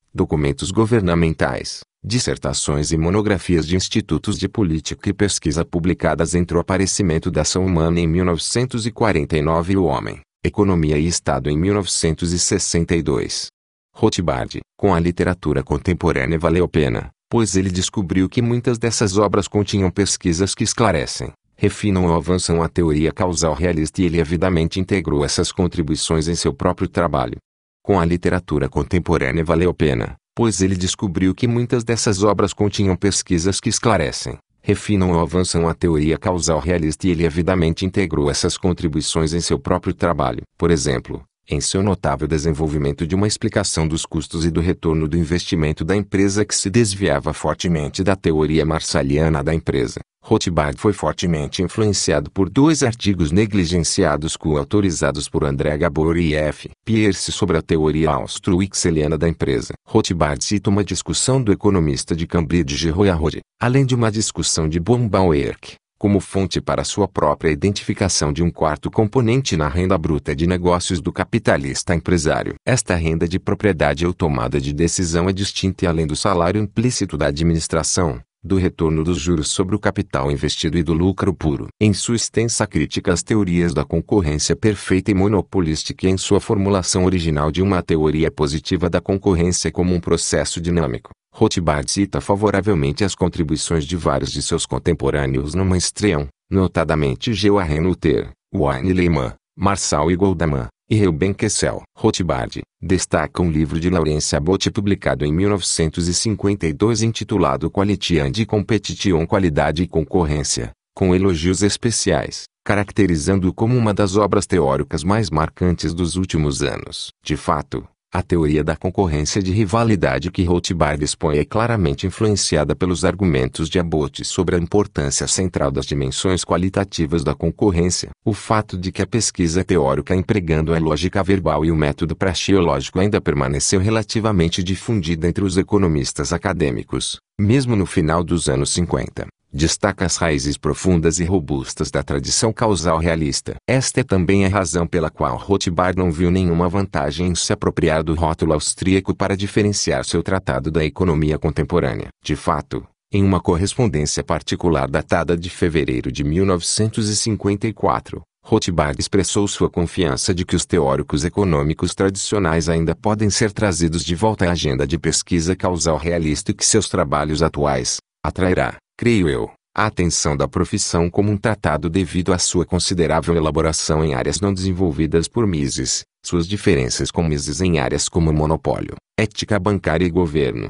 documentos governamentais, dissertações e monografias de institutos de política e pesquisa publicadas entre o aparecimento da ação humana em 1949 e o homem, Economia e Estado em 1962. Rothbard, com a literatura contemporânea valeu a pena, pois ele descobriu que muitas dessas obras continham pesquisas que esclarecem, refinam ou avançam a teoria causal realista e ele avidamente integrou essas contribuições em seu próprio trabalho. Com a literatura contemporânea valeu a pena, pois ele descobriu que muitas dessas obras continham pesquisas que esclarecem, refinam ou avançam a teoria causal realista e ele avidamente integrou essas contribuições em seu próprio trabalho. Por exemplo, em seu notável desenvolvimento de uma explicação dos custos e do retorno do investimento da empresa que se desviava fortemente da teoria marsaliana da empresa, Rothbard foi fortemente influenciado por dois artigos negligenciados coautorizados por André Gabor e F. Pierce sobre a teoria austro-wixeliana da empresa. Rothbard cita uma discussão do economista de Cambridge Roy Arrode, além de uma discussão de Baumbaerk, como fonte para sua própria identificação de um quarto componente na renda bruta de negócios do capitalista empresário. Esta renda de propriedade ou tomada de decisão é distinta e além do salário implícito da administração, do retorno dos juros sobre o capital investido e do lucro puro. Em sua extensa crítica às teorias da concorrência perfeita e monopolística e em sua formulação original de uma teoria positiva da concorrência como um processo dinâmico, Rothbard cita favoravelmente as contribuições de vários de seus contemporâneos no mainstream, notadamente Geo Arreno Ter, Wayne Lehman, Marshall e Goldman, e Reuben Kessel. Rothbard, destaca um livro de Laurence Abbott publicado em 1952 intitulado Quality and Competition Qualidade e Concorrência, com elogios especiais, caracterizando-o como uma das obras teóricas mais marcantes dos últimos anos. De fato, a teoria da concorrência de rivalidade que Rothbard expõe é claramente influenciada pelos argumentos de Abbott sobre a importância central das dimensões qualitativas da concorrência. O fato de que a pesquisa teórica empregando a lógica verbal e o método praxeológico ainda permaneceu relativamente difundida entre os economistas acadêmicos, mesmo no final dos anos 50, destaca as raízes profundas e robustas da tradição causal realista. Esta é também a razão pela qual Rothbard não viu nenhuma vantagem em se apropriar do rótulo austríaco para diferenciar seu tratado da economia contemporânea. De fato, em uma correspondência particular datada de fevereiro de 1954, Rothbard expressou sua confiança de que os teóricos econômicos tradicionais ainda podem ser trazidos de volta à agenda de pesquisa causal realista e que seus trabalhos atuais atrairá creio eu, a atenção da profissão como um tratado devido à sua considerável elaboração em áreas não desenvolvidas por Mises, suas diferenças com Mises em áreas como monopólio, ética bancária e governo,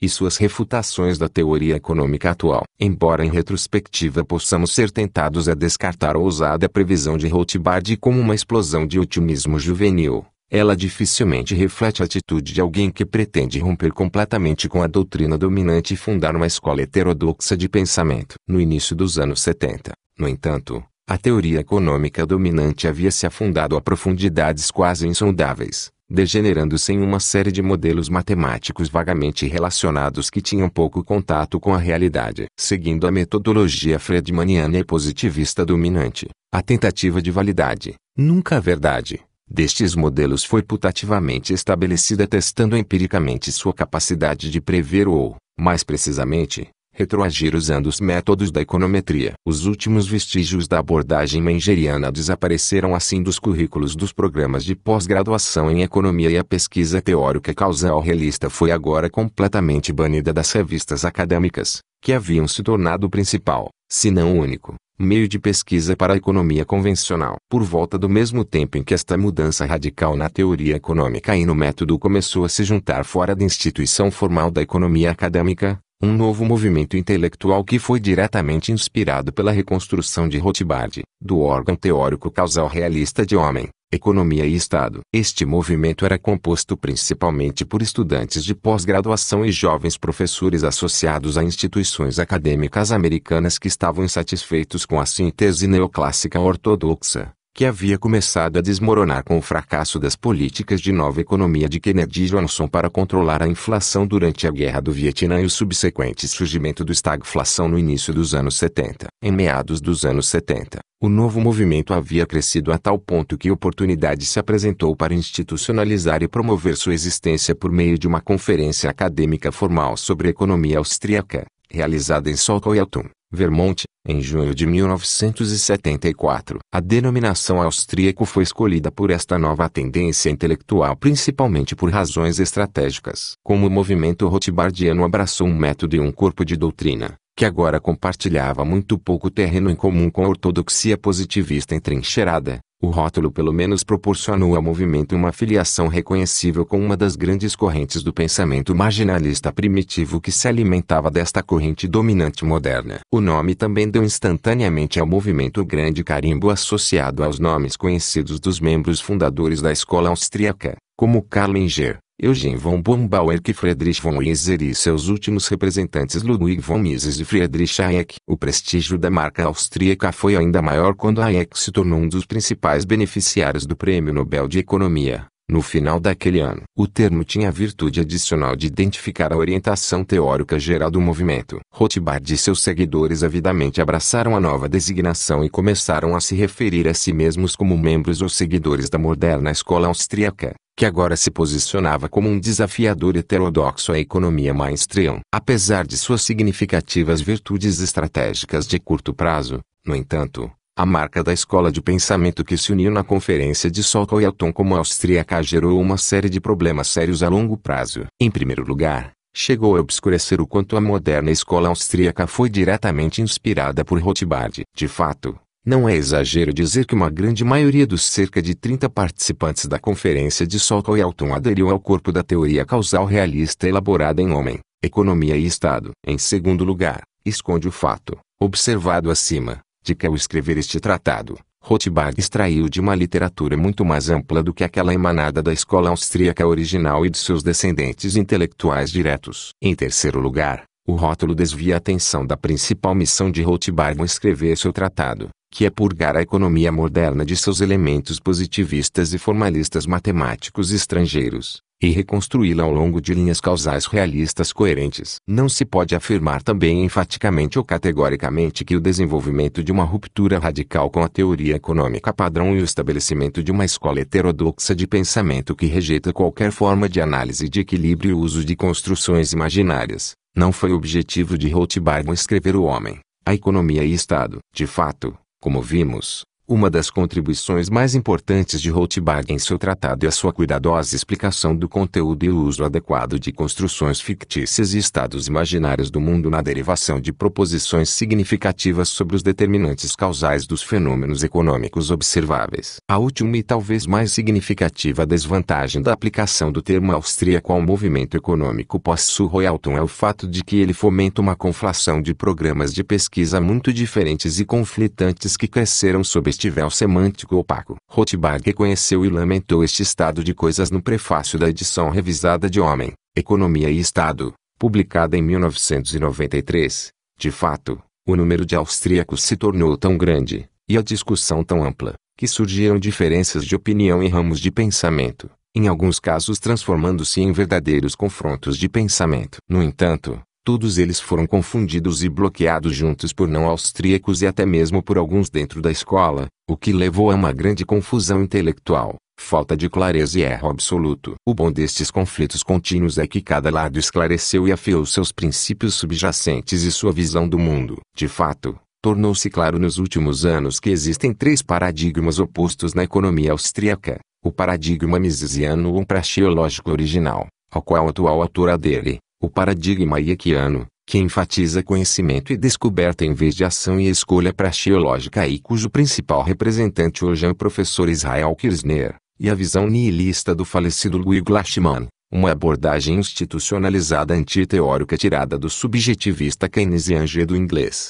e suas refutações da teoria econômica atual. Embora em retrospectiva possamos ser tentados a descartar a ousada previsão de Rothbard como uma explosão de otimismo juvenil, ela dificilmente reflete a atitude de alguém que pretende romper completamente com a doutrina dominante e fundar uma escola heterodoxa de pensamento. No início dos anos 70, no entanto, a teoria econômica dominante havia se afundado a profundidades quase insondáveis, degenerando-se em uma série de modelos matemáticos vagamente relacionados que tinham pouco contato com a realidade. Seguindo a metodologia freudmaniana e positivista dominante, a tentativa de validade, nunca a verdade, destes modelos foi putativamente estabelecida testando empiricamente sua capacidade de prever ou, mais precisamente, retroagir usando os métodos da econometria. Os últimos vestígios da abordagem mengeriana desapareceram assim dos currículos dos programas de pós-graduação em economia e a pesquisa teórica causal realista foi agora completamente banida das revistas acadêmicas, que haviam se tornado o principal se não o único, meio de pesquisa para a economia convencional. Por volta do mesmo tempo em que esta mudança radical na teoria econômica e no método começou a se juntar fora da instituição formal da economia acadêmica, um novo movimento intelectual que foi diretamente inspirado pela reconstrução de Rothbard, do órgão teórico causal realista de homem, Economia e Estado. Este movimento era composto principalmente por estudantes de pós-graduação e jovens professores associados a instituições acadêmicas americanas que estavam insatisfeitos com a síntese neoclássica ortodoxa que havia começado a desmoronar com o fracasso das políticas de nova economia de Kennedy e Johnson para controlar a inflação durante a Guerra do Vietnã e o subsequente surgimento do estagflação no início dos anos 70. Em meados dos anos 70, o novo movimento havia crescido a tal ponto que oportunidade se apresentou para institucionalizar e promover sua existência por meio de uma conferência acadêmica formal sobre economia austríaca, realizada em Sokolton, Vermont, em junho de 1974, a denominação austríaco foi escolhida por esta nova tendência intelectual principalmente por razões estratégicas. Como o movimento rotbardiano abraçou um método e um corpo de doutrina, que agora compartilhava muito pouco terreno em comum com a ortodoxia positivista entrincheirada, o rótulo pelo menos proporcionou ao movimento uma filiação reconhecível com uma das grandes correntes do pensamento marginalista primitivo que se alimentava desta corrente dominante moderna. O nome também deu instantaneamente ao movimento o grande carimbo associado aos nomes conhecidos dos membros fundadores da escola austríaca, como Karl Inger, Eugen von Bombauer que Friedrich von Wieser e seus últimos representantes Ludwig von Mises e Friedrich Hayek. O prestígio da marca austríaca foi ainda maior quando Hayek se tornou um dos principais beneficiários do Prêmio Nobel de Economia. No final daquele ano, o termo tinha a virtude adicional de identificar a orientação teórica geral do movimento. Rothbard e seus seguidores avidamente abraçaram a nova designação e começaram a se referir a si mesmos como membros ou seguidores da moderna escola austríaca, que agora se posicionava como um desafiador heterodoxo à economia mainstream. Apesar de suas significativas virtudes estratégicas de curto prazo, no entanto, a marca da escola de pensamento que se uniu na Conferência de Sokol e Alton como austríaca gerou uma série de problemas sérios a longo prazo. Em primeiro lugar, chegou a obscurecer o quanto a moderna escola austríaca foi diretamente inspirada por Rothbard. De fato, não é exagero dizer que uma grande maioria dos cerca de 30 participantes da Conferência de Sokol e Alton aderiu ao corpo da teoria causal realista elaborada em Homem, Economia e Estado. Em segundo lugar, esconde o fato, observado acima, de que ao escrever este tratado, Rothbard extraiu de uma literatura muito mais ampla do que aquela emanada da escola austríaca original e de seus descendentes intelectuais diretos. Em terceiro lugar, o rótulo desvia a atenção da principal missão de Rothbard ao escrever seu tratado, que é purgar a economia moderna de seus elementos positivistas e formalistas matemáticos estrangeiros e reconstruí-la ao longo de linhas causais realistas coerentes. Não se pode afirmar também enfaticamente ou categoricamente que o desenvolvimento de uma ruptura radical com a teoria econômica padrão e o estabelecimento de uma escola heterodoxa de pensamento que rejeita qualquer forma de análise de equilíbrio e uso de construções imaginárias, não foi o objetivo de Rothbard escrever O Homem, a Economia e Estado. De fato, como vimos, uma das contribuições mais importantes de Rothbard em seu tratado é a sua cuidadosa explicação do conteúdo e o uso adequado de construções fictícias e estados imaginários do mundo na derivação de proposições significativas sobre os determinantes causais dos fenômenos econômicos observáveis. A última e talvez mais significativa desvantagem da aplicação do termo austríaco ao movimento econômico pós-Surroyalton é o fato de que ele fomenta uma conflação de programas de pesquisa muito diferentes e conflitantes que cresceram sob estivel semântico opaco. Rothbard reconheceu e lamentou este estado de coisas no prefácio da edição revisada de Homem, Economia e Estado, publicada em 1993. De fato, o número de austríacos se tornou tão grande, e a discussão tão ampla, que surgiram diferenças de opinião em ramos de pensamento, em alguns casos transformando-se em verdadeiros confrontos de pensamento. No entanto, Todos eles foram confundidos e bloqueados juntos por não austríacos e até mesmo por alguns dentro da escola, o que levou a uma grande confusão intelectual, falta de clareza e erro absoluto. O bom destes conflitos contínuos é que cada lado esclareceu e afiou seus princípios subjacentes e sua visão do mundo. De fato, tornou-se claro nos últimos anos que existem três paradigmas opostos na economia austríaca: o paradigma misesiano ou praxeológico original, ao qual o atual autor adere o paradigma iekiano, que enfatiza conhecimento e descoberta em vez de ação e escolha praxeológica e cujo principal representante hoje é o professor Israel Kirchner, e a visão nihilista do falecido Louis Glashman, uma abordagem institucionalizada antiteórica tirada do subjetivista keynesian do inglês.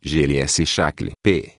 GLS Shackley P.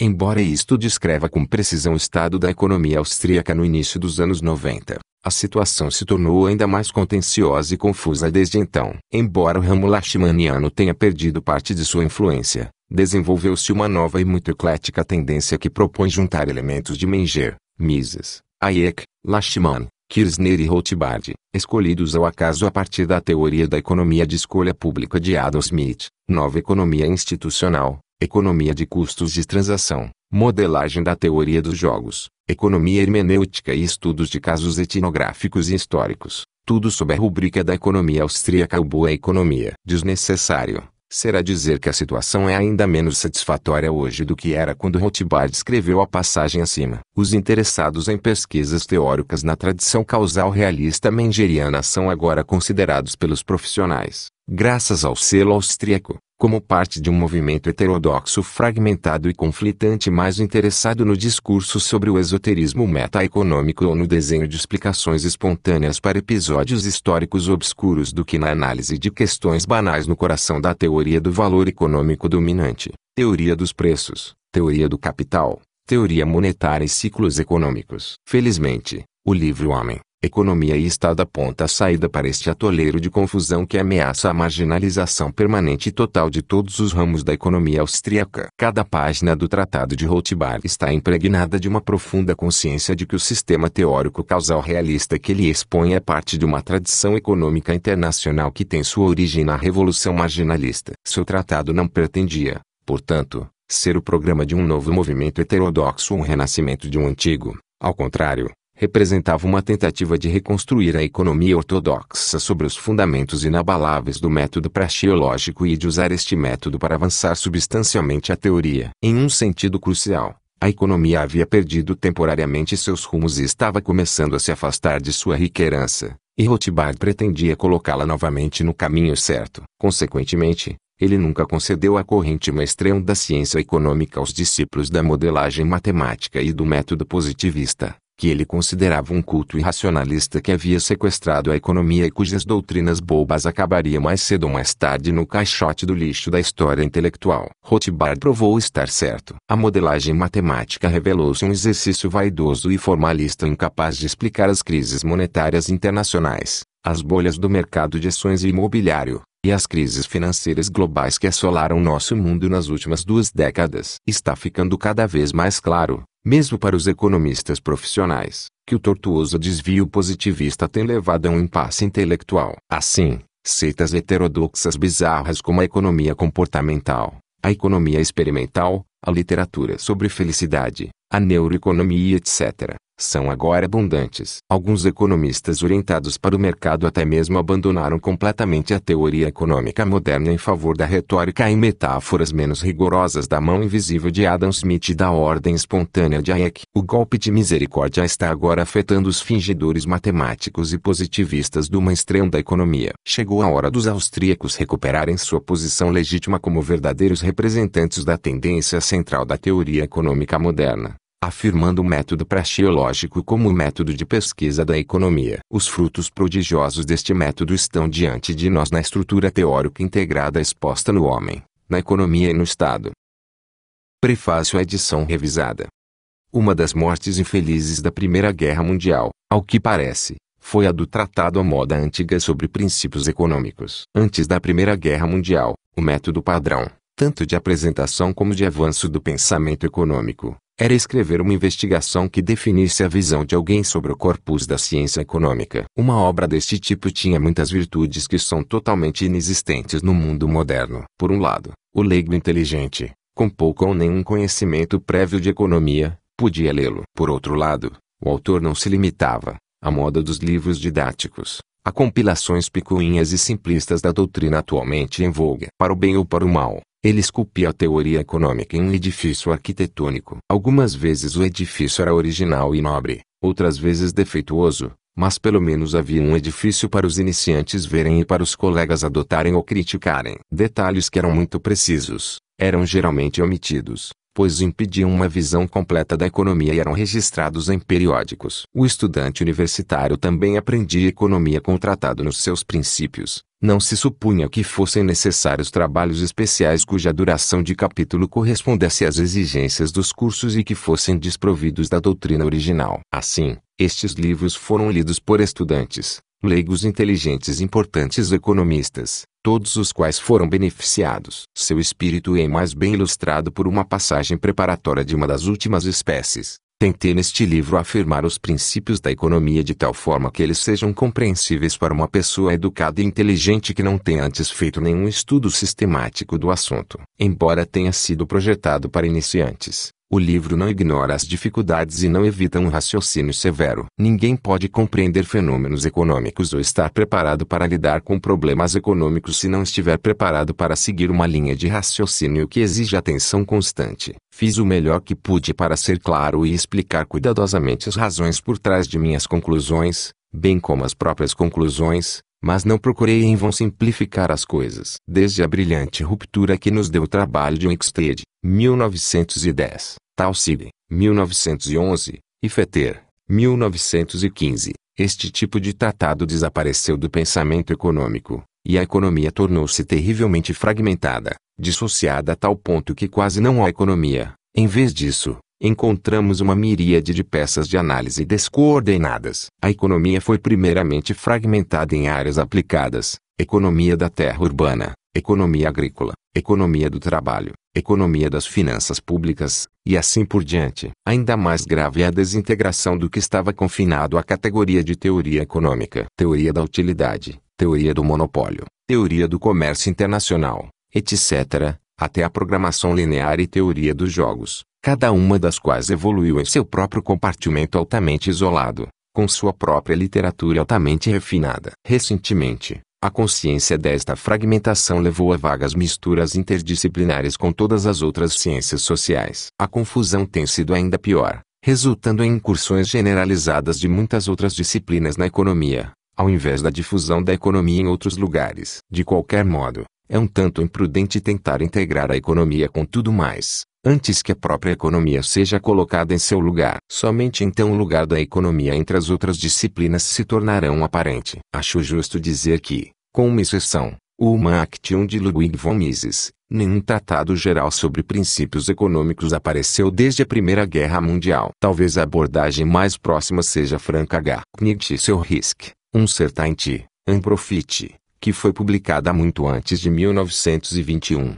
Embora isto descreva com precisão o estado da economia austríaca no início dos anos 90, a situação se tornou ainda mais contenciosa e confusa desde então. Embora o ramo lachmaniano tenha perdido parte de sua influência, desenvolveu-se uma nova e muito eclética tendência que propõe juntar elementos de Menger, Mises, Hayek, Lachman, Kirchner e Rothbard, escolhidos ao acaso a partir da teoria da economia de escolha pública de Adam Smith, nova economia institucional, economia de custos de transação, modelagem da teoria dos jogos, economia hermenêutica e estudos de casos etnográficos e históricos, tudo sob a rubrica da economia austríaca ou boa economia. Desnecessário será dizer que a situação é ainda menos satisfatória hoje do que era quando Rothbard escreveu a passagem acima. Os interessados em pesquisas teóricas na tradição causal realista mengeriana são agora considerados pelos profissionais, graças ao selo austríaco, como parte de um movimento heterodoxo fragmentado e conflitante mais interessado no discurso sobre o esoterismo metaeconômico ou no desenho de explicações espontâneas para episódios históricos obscuros do que na análise de questões banais no coração da teoria do valor econômico dominante, teoria dos preços, teoria do capital, teoria monetária e ciclos econômicos. Felizmente, o livro Homem, economia e Estado aponta a saída para este atoleiro de confusão que ameaça a marginalização permanente e total de todos os ramos da economia austríaca. Cada página do Tratado de Rothbard está impregnada de uma profunda consciência de que o sistema teórico causal realista que ele expõe é parte de uma tradição econômica internacional que tem sua origem na Revolução Marginalista. Seu tratado não pretendia, portanto, ser o programa de um novo movimento heterodoxo ou um renascimento de um antigo. Ao contrário, representava uma tentativa de reconstruir a economia ortodoxa sobre os fundamentos inabaláveis do método praxeológico e de usar este método para avançar substancialmente a teoria. Em um sentido crucial, a economia havia perdido temporariamente seus rumos e estava começando a se afastar de sua rica herança, e Rothbard pretendia colocá-la novamente no caminho certo. Consequentemente, ele nunca concedeu a corrente maestrão da ciência econômica aos discípulos da modelagem matemática e do método positivista que ele considerava um culto irracionalista que havia sequestrado a economia e cujas doutrinas bobas acabariam mais cedo ou mais tarde no caixote do lixo da história intelectual. Rothbard provou estar certo. A modelagem matemática revelou-se um exercício vaidoso e formalista incapaz de explicar as crises monetárias internacionais, as bolhas do mercado de ações e imobiliário, e as crises financeiras globais que assolaram nosso mundo nas últimas duas décadas. Está ficando cada vez mais claro, mesmo para os economistas profissionais, que o tortuoso desvio positivista tem levado a um impasse intelectual. Assim, seitas heterodoxas bizarras como a economia comportamental, a economia experimental, a literatura sobre felicidade, a neuroeconomia, etc., são agora abundantes. Alguns economistas orientados para o mercado até mesmo abandonaram completamente a teoria econômica moderna em favor da retórica e metáforas menos rigorosas da mão invisível de Adam Smith e da ordem espontânea de Hayek. O golpe de misericórdia está agora afetando os fingidores matemáticos e positivistas do mainstream da economia. Chegou a hora dos austríacos recuperarem sua posição legítima como verdadeiros representantes da tendência central da teoria econômica moderna afirmando o método praxeológico como o método de pesquisa da economia. Os frutos prodigiosos deste método estão diante de nós na estrutura teórica integrada exposta no homem, na economia e no Estado. Prefácio à edição revisada. Uma das mortes infelizes da Primeira Guerra Mundial, ao que parece, foi a do Tratado à Moda Antiga sobre Princípios Econômicos. Antes da Primeira Guerra Mundial, o método padrão, tanto de apresentação como de avanço do pensamento econômico, era escrever uma investigação que definisse a visão de alguém sobre o corpus da ciência econômica. Uma obra deste tipo tinha muitas virtudes que são totalmente inexistentes no mundo moderno. Por um lado, o leigo inteligente, com pouco ou nenhum conhecimento prévio de economia, podia lê-lo. Por outro lado, o autor não se limitava, à moda dos livros didáticos, a compilações picuinhas e simplistas da doutrina atualmente em voga. Para o bem ou para o mal, ele esculpia a teoria econômica em um edifício arquitetônico. Algumas vezes o edifício era original e nobre, outras vezes defeituoso, mas pelo menos havia um edifício para os iniciantes verem e para os colegas adotarem ou criticarem. Detalhes que eram muito precisos, eram geralmente omitidos, pois impediam uma visão completa da economia e eram registrados em periódicos. O estudante universitário também aprendia economia com o tratado nos seus princípios. Não se supunha que fossem necessários trabalhos especiais cuja duração de capítulo correspondesse às exigências dos cursos e que fossem desprovidos da doutrina original. Assim, estes livros foram lidos por estudantes, leigos inteligentes e importantes economistas, todos os quais foram beneficiados. Seu espírito é mais bem ilustrado por uma passagem preparatória de uma das últimas espécies. Tentei neste livro afirmar os princípios da economia de tal forma que eles sejam compreensíveis para uma pessoa educada e inteligente que não tenha antes feito nenhum estudo sistemático do assunto, embora tenha sido projetado para iniciantes. O livro não ignora as dificuldades e não evita um raciocínio severo. Ninguém pode compreender fenômenos econômicos ou estar preparado para lidar com problemas econômicos se não estiver preparado para seguir uma linha de raciocínio que exige atenção constante. Fiz o melhor que pude para ser claro e explicar cuidadosamente as razões por trás de minhas conclusões, bem como as próprias conclusões, mas não procurei em vão simplificar as coisas. Desde a brilhante ruptura que nos deu o trabalho de Oxted, 1910, Talcide, 1911, e Fetter, 1915, este tipo de tratado desapareceu do pensamento econômico, e a economia tornou-se terrivelmente fragmentada, dissociada a tal ponto que quase não há economia. Em vez disso, encontramos uma miríade de peças de análise descoordenadas. A economia foi primeiramente fragmentada em áreas aplicadas: economia da terra urbana, economia agrícola, economia do trabalho, economia das finanças públicas, e assim por diante. Ainda mais grave é a desintegração do que estava confinado à categoria de teoria econômica, teoria da utilidade, teoria do monopólio, teoria do comércio internacional, etc., até a programação linear e teoria dos jogos cada uma das quais evoluiu em seu próprio compartimento altamente isolado, com sua própria literatura altamente refinada. Recentemente, a consciência desta fragmentação levou a vagas misturas interdisciplinares com todas as outras ciências sociais. A confusão tem sido ainda pior, resultando em incursões generalizadas de muitas outras disciplinas na economia, ao invés da difusão da economia em outros lugares. De qualquer modo, é um tanto imprudente tentar integrar a economia com tudo mais, antes que a própria economia seja colocada em seu lugar. Somente então o lugar da economia entre as outras disciplinas se tornarão aparente. Acho justo dizer que, com uma exceção, o Uma Action de Ludwig von Mises, nenhum tratado geral sobre princípios econômicos apareceu desde a Primeira Guerra Mundial. Talvez a abordagem mais próxima seja Frank H. Knight e seu Risk, um certainty, um profit, que foi publicada muito antes de 1921.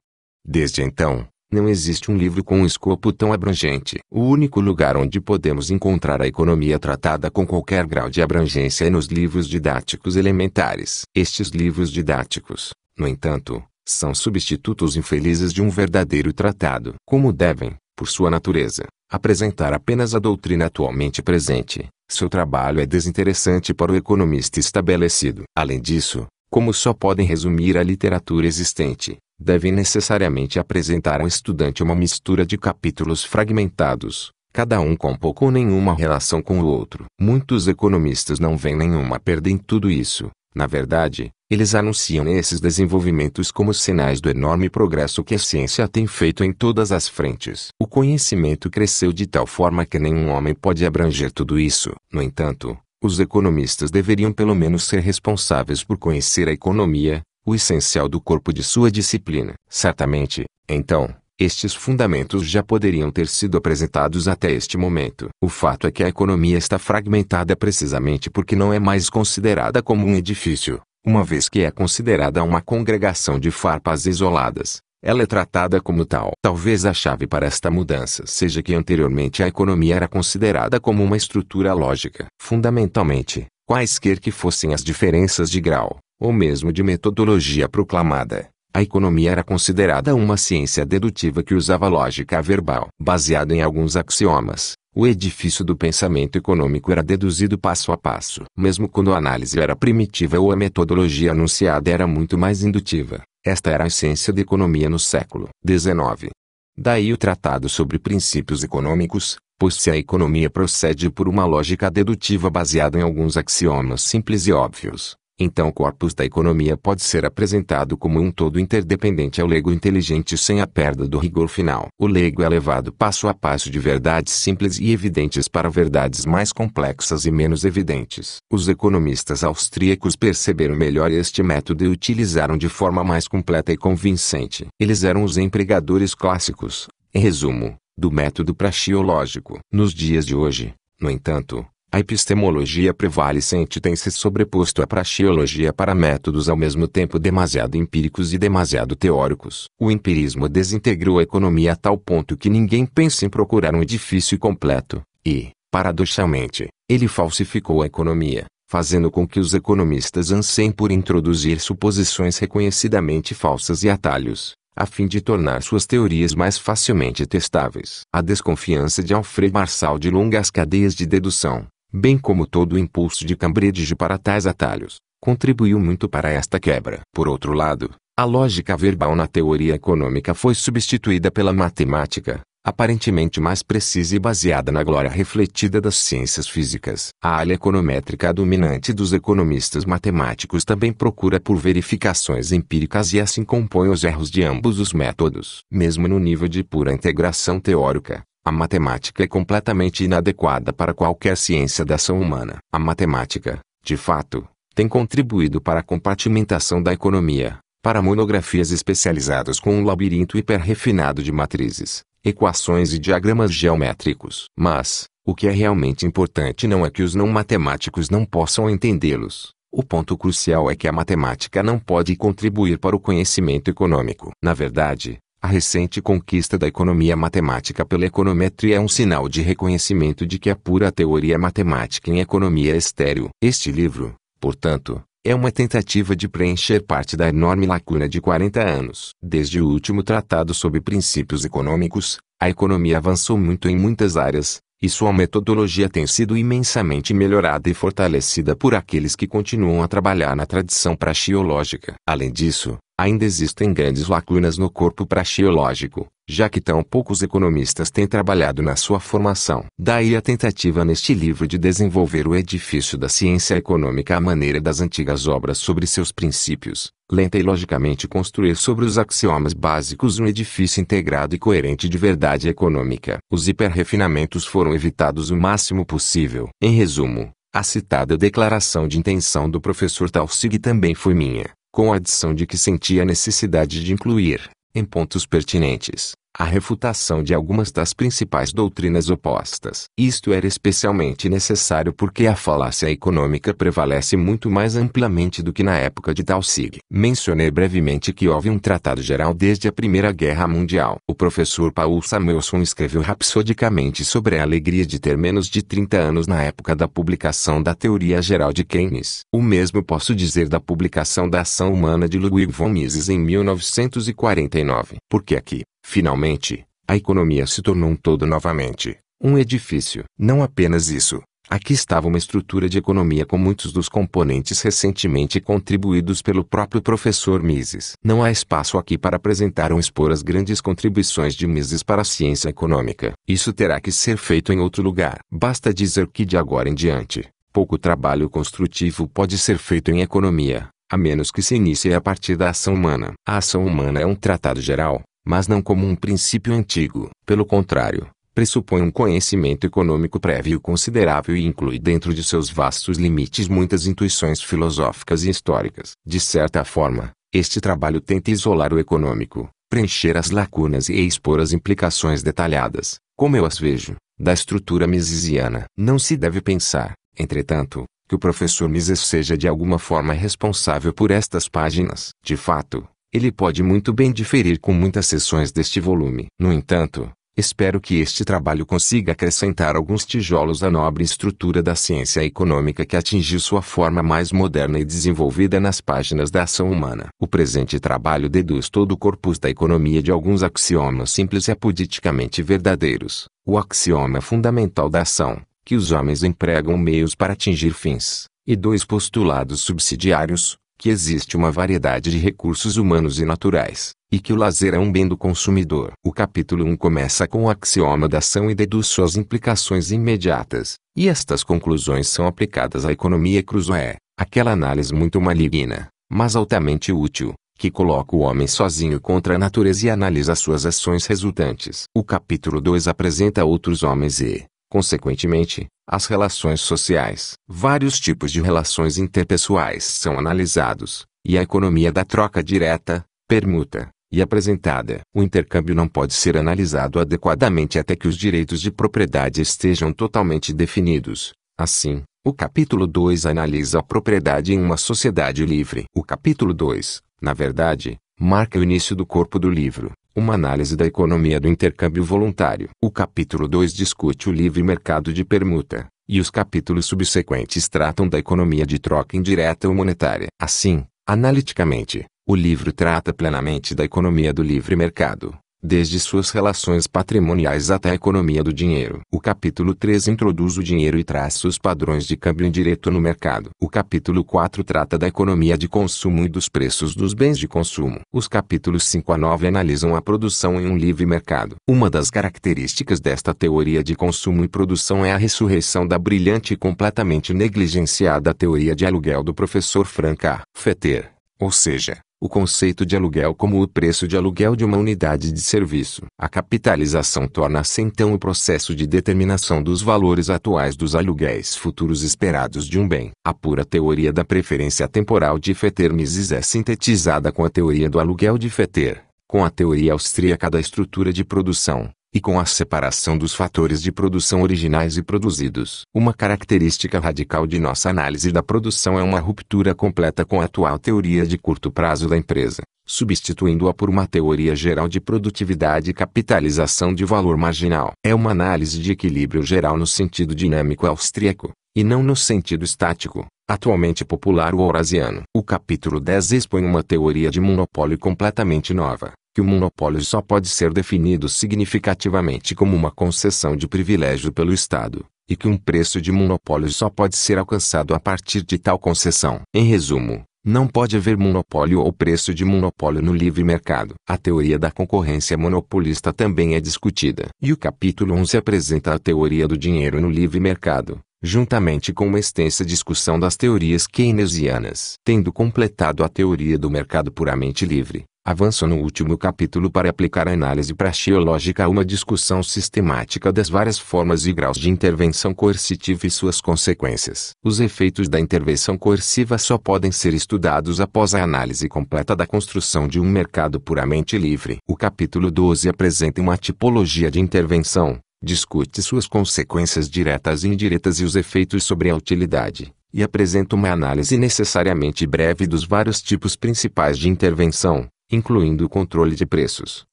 Desde então, não existe um livro com um escopo tão abrangente. O único lugar onde podemos encontrar a economia tratada com qualquer grau de abrangência é nos livros didáticos elementares. Estes livros didáticos, no entanto, são substitutos infelizes de um verdadeiro tratado. Como devem, por sua natureza, apresentar apenas a doutrina atualmente presente, seu trabalho é desinteressante para o economista estabelecido. Além disso, como só podem resumir a literatura existente, devem necessariamente apresentar ao estudante uma mistura de capítulos fragmentados, cada um com pouco ou nenhuma relação com o outro. Muitos economistas não veem nenhuma perda em tudo isso. Na verdade, eles anunciam esses desenvolvimentos como sinais do enorme progresso que a ciência tem feito em todas as frentes. O conhecimento cresceu de tal forma que nenhum homem pode abranger tudo isso. No entanto, os economistas deveriam pelo menos ser responsáveis por conhecer a economia, o essencial do corpo de sua disciplina. Certamente, então, estes fundamentos já poderiam ter sido apresentados até este momento. O fato é que a economia está fragmentada precisamente porque não é mais considerada como um edifício, uma vez que é considerada uma congregação de farpas isoladas. Ela é tratada como tal. Talvez a chave para esta mudança seja que anteriormente a economia era considerada como uma estrutura lógica. Fundamentalmente, quaisquer que fossem as diferenças de grau, ou mesmo de metodologia proclamada, a economia era considerada uma ciência dedutiva que usava lógica verbal. baseada em alguns axiomas, o edifício do pensamento econômico era deduzido passo a passo. Mesmo quando a análise era primitiva ou a metodologia anunciada era muito mais indutiva, esta era a essência da economia no século XIX. Daí o Tratado sobre Princípios Econômicos, pois se a economia procede por uma lógica dedutiva baseada em alguns axiomas simples e óbvios, então o corpus da economia pode ser apresentado como um todo interdependente ao leigo inteligente sem a perda do rigor final. O leigo é levado passo a passo de verdades simples e evidentes para verdades mais complexas e menos evidentes. Os economistas austríacos perceberam melhor este método e utilizaram de forma mais completa e convincente. Eles eram os empregadores clássicos, em resumo, do método praxeológico. Nos dias de hoje, no entanto, a epistemologia prevalecente tem se sobreposto à praxeologia para métodos ao mesmo tempo demasiado empíricos e demasiado teóricos. O empirismo desintegrou a economia a tal ponto que ninguém pensa em procurar um edifício completo, e, paradoxalmente, ele falsificou a economia, fazendo com que os economistas anseiem por introduzir suposições reconhecidamente falsas e atalhos a fim de tornar suas teorias mais facilmente testáveis. A desconfiança de Alfred Marçal de longas cadeias de dedução, bem como todo o impulso de Cambridge para tais atalhos, contribuiu muito para esta quebra. Por outro lado, a lógica verbal na teoria econômica foi substituída pela matemática, aparentemente mais precisa e baseada na glória refletida das ciências físicas. A área econométrica dominante dos economistas matemáticos também procura por verificações empíricas e assim compõe os erros de ambos os métodos. Mesmo no nível de pura integração teórica, a matemática é completamente inadequada para qualquer ciência da ação humana. A matemática, de fato, tem contribuído para a compartimentação da economia, para monografias especializadas com um labirinto hiper-refinado de matrizes, equações e diagramas geométricos. Mas, o que é realmente importante não é que os não matemáticos não possam entendê-los. O ponto crucial é que a matemática não pode contribuir para o conhecimento econômico. Na verdade, a recente conquista da economia matemática pela econometria é um sinal de reconhecimento de que a pura teoria matemática em economia é estéril. Este livro, portanto, é uma tentativa de preencher parte da enorme lacuna de 40 anos. Desde o último tratado sobre princípios econômicos, a economia avançou muito em muitas áreas, e sua metodologia tem sido imensamente melhorada e fortalecida por aqueles que continuam a trabalhar na tradição praxiológica. Além disso, Ainda existem grandes lacunas no corpo praxeológico, já que tão poucos economistas têm trabalhado na sua formação. Daí a tentativa neste livro de desenvolver o edifício da ciência econômica à maneira das antigas obras sobre seus princípios, lenta e logicamente construir sobre os axiomas básicos um edifício integrado e coerente de verdade econômica. Os hiperrefinamentos foram evitados o máximo possível. Em resumo, a citada declaração de intenção do professor Talsig também foi minha com a adição de que sentia a necessidade de incluir, em pontos pertinentes, a refutação de algumas das principais doutrinas opostas. Isto era especialmente necessário porque a falácia econômica prevalece muito mais amplamente do que na época de Tausig. Mencionei brevemente que houve um tratado geral desde a Primeira Guerra Mundial. O professor Paul Samuelson escreveu rapsodicamente sobre a alegria de ter menos de 30 anos na época da publicação da Teoria Geral de Keynes. O mesmo posso dizer da publicação da Ação Humana de Ludwig von Mises em 1949. Porque aqui, Finalmente, a economia se tornou um todo novamente, um edifício. Não apenas isso, aqui estava uma estrutura de economia com muitos dos componentes recentemente contribuídos pelo próprio professor Mises. Não há espaço aqui para apresentar ou expor as grandes contribuições de Mises para a ciência econômica. Isso terá que ser feito em outro lugar. Basta dizer que de agora em diante, pouco trabalho construtivo pode ser feito em economia a menos que se inicie a partir da ação humana. A ação humana é um tratado geral, mas não como um princípio antigo. Pelo contrário, pressupõe um conhecimento econômico prévio considerável e inclui dentro de seus vastos limites muitas intuições filosóficas e históricas. De certa forma, este trabalho tenta isolar o econômico, preencher as lacunas e expor as implicações detalhadas, como eu as vejo, da estrutura misesiana. Não se deve pensar, entretanto, que o professor Mises seja de alguma forma responsável por estas páginas. De fato, ele pode muito bem diferir com muitas seções deste volume. No entanto, espero que este trabalho consiga acrescentar alguns tijolos à nobre estrutura da ciência econômica que atingiu sua forma mais moderna e desenvolvida nas páginas da ação humana. O presente trabalho deduz todo o corpus da economia de alguns axiomas simples e apoditicamente verdadeiros. O axioma fundamental da ação, que os homens empregam meios para atingir fins, e dois postulados subsidiários, que existe uma variedade de recursos humanos e naturais, e que o lazer é um bem do consumidor. O capítulo 1 começa com o axioma da ação e deduz suas implicações imediatas, e estas conclusões são aplicadas à economia cruzoé, aquela análise muito maligna, mas altamente útil, que coloca o homem sozinho contra a natureza e analisa suas ações resultantes. O capítulo 2 apresenta outros homens e, consequentemente, as relações sociais. Vários tipos de relações interpessoais são analisados, e a economia da troca direta, permuta, e apresentada. O intercâmbio não pode ser analisado adequadamente até que os direitos de propriedade estejam totalmente definidos. Assim, o capítulo 2 analisa a propriedade em uma sociedade livre. O capítulo 2, na verdade, marca o início do corpo do livro. Uma análise da economia do intercâmbio voluntário. O capítulo 2 discute o livre mercado de permuta, e os capítulos subsequentes tratam da economia de troca indireta ou monetária. Assim, analiticamente, o livro trata plenamente da economia do livre mercado, desde suas relações patrimoniais até a economia do dinheiro. O capítulo 3 introduz o dinheiro e traça os padrões de câmbio indireto no mercado. O capítulo 4 trata da economia de consumo e dos preços dos bens de consumo. Os capítulos 5 a 9 analisam a produção em um livre mercado. Uma das características desta teoria de consumo e produção é a ressurreição da brilhante e completamente negligenciada teoria de aluguel do professor Frank A. Fetter, ou seja, o conceito de aluguel como o preço de aluguel de uma unidade de serviço. A capitalização torna-se assim então o processo de determinação dos valores atuais dos aluguéis futuros esperados de um bem. A pura teoria da preferência temporal de Fetter Mises é sintetizada com a teoria do aluguel de Fetter, com a teoria austríaca da estrutura de produção e com a separação dos fatores de produção originais e produzidos. Uma característica radical de nossa análise da produção é uma ruptura completa com a atual teoria de curto prazo da empresa, substituindo-a por uma teoria geral de produtividade e capitalização de valor marginal. É uma análise de equilíbrio geral no sentido dinâmico austríaco, e não no sentido estático, atualmente popular ou eurasiano. O capítulo 10 expõe uma teoria de monopólio completamente nova que o monopólio só pode ser definido significativamente como uma concessão de privilégio pelo Estado, e que um preço de monopólio só pode ser alcançado a partir de tal concessão. Em resumo, não pode haver monopólio ou preço de monopólio no livre mercado. A teoria da concorrência monopolista também é discutida. E o capítulo 11 apresenta a teoria do dinheiro no livre mercado, juntamente com uma extensa discussão das teorias keynesianas. Tendo completado a teoria do mercado puramente livre, Avanço no último capítulo para aplicar a análise praxeológica a uma discussão sistemática das várias formas e graus de intervenção coercitiva e suas consequências. Os efeitos da intervenção coerciva só podem ser estudados após a análise completa da construção de um mercado puramente livre. O capítulo 12 apresenta uma tipologia de intervenção, discute suas consequências diretas e indiretas e os efeitos sobre a utilidade e apresenta uma análise necessariamente breve dos vários tipos principais de intervenção, incluindo o controle de preços,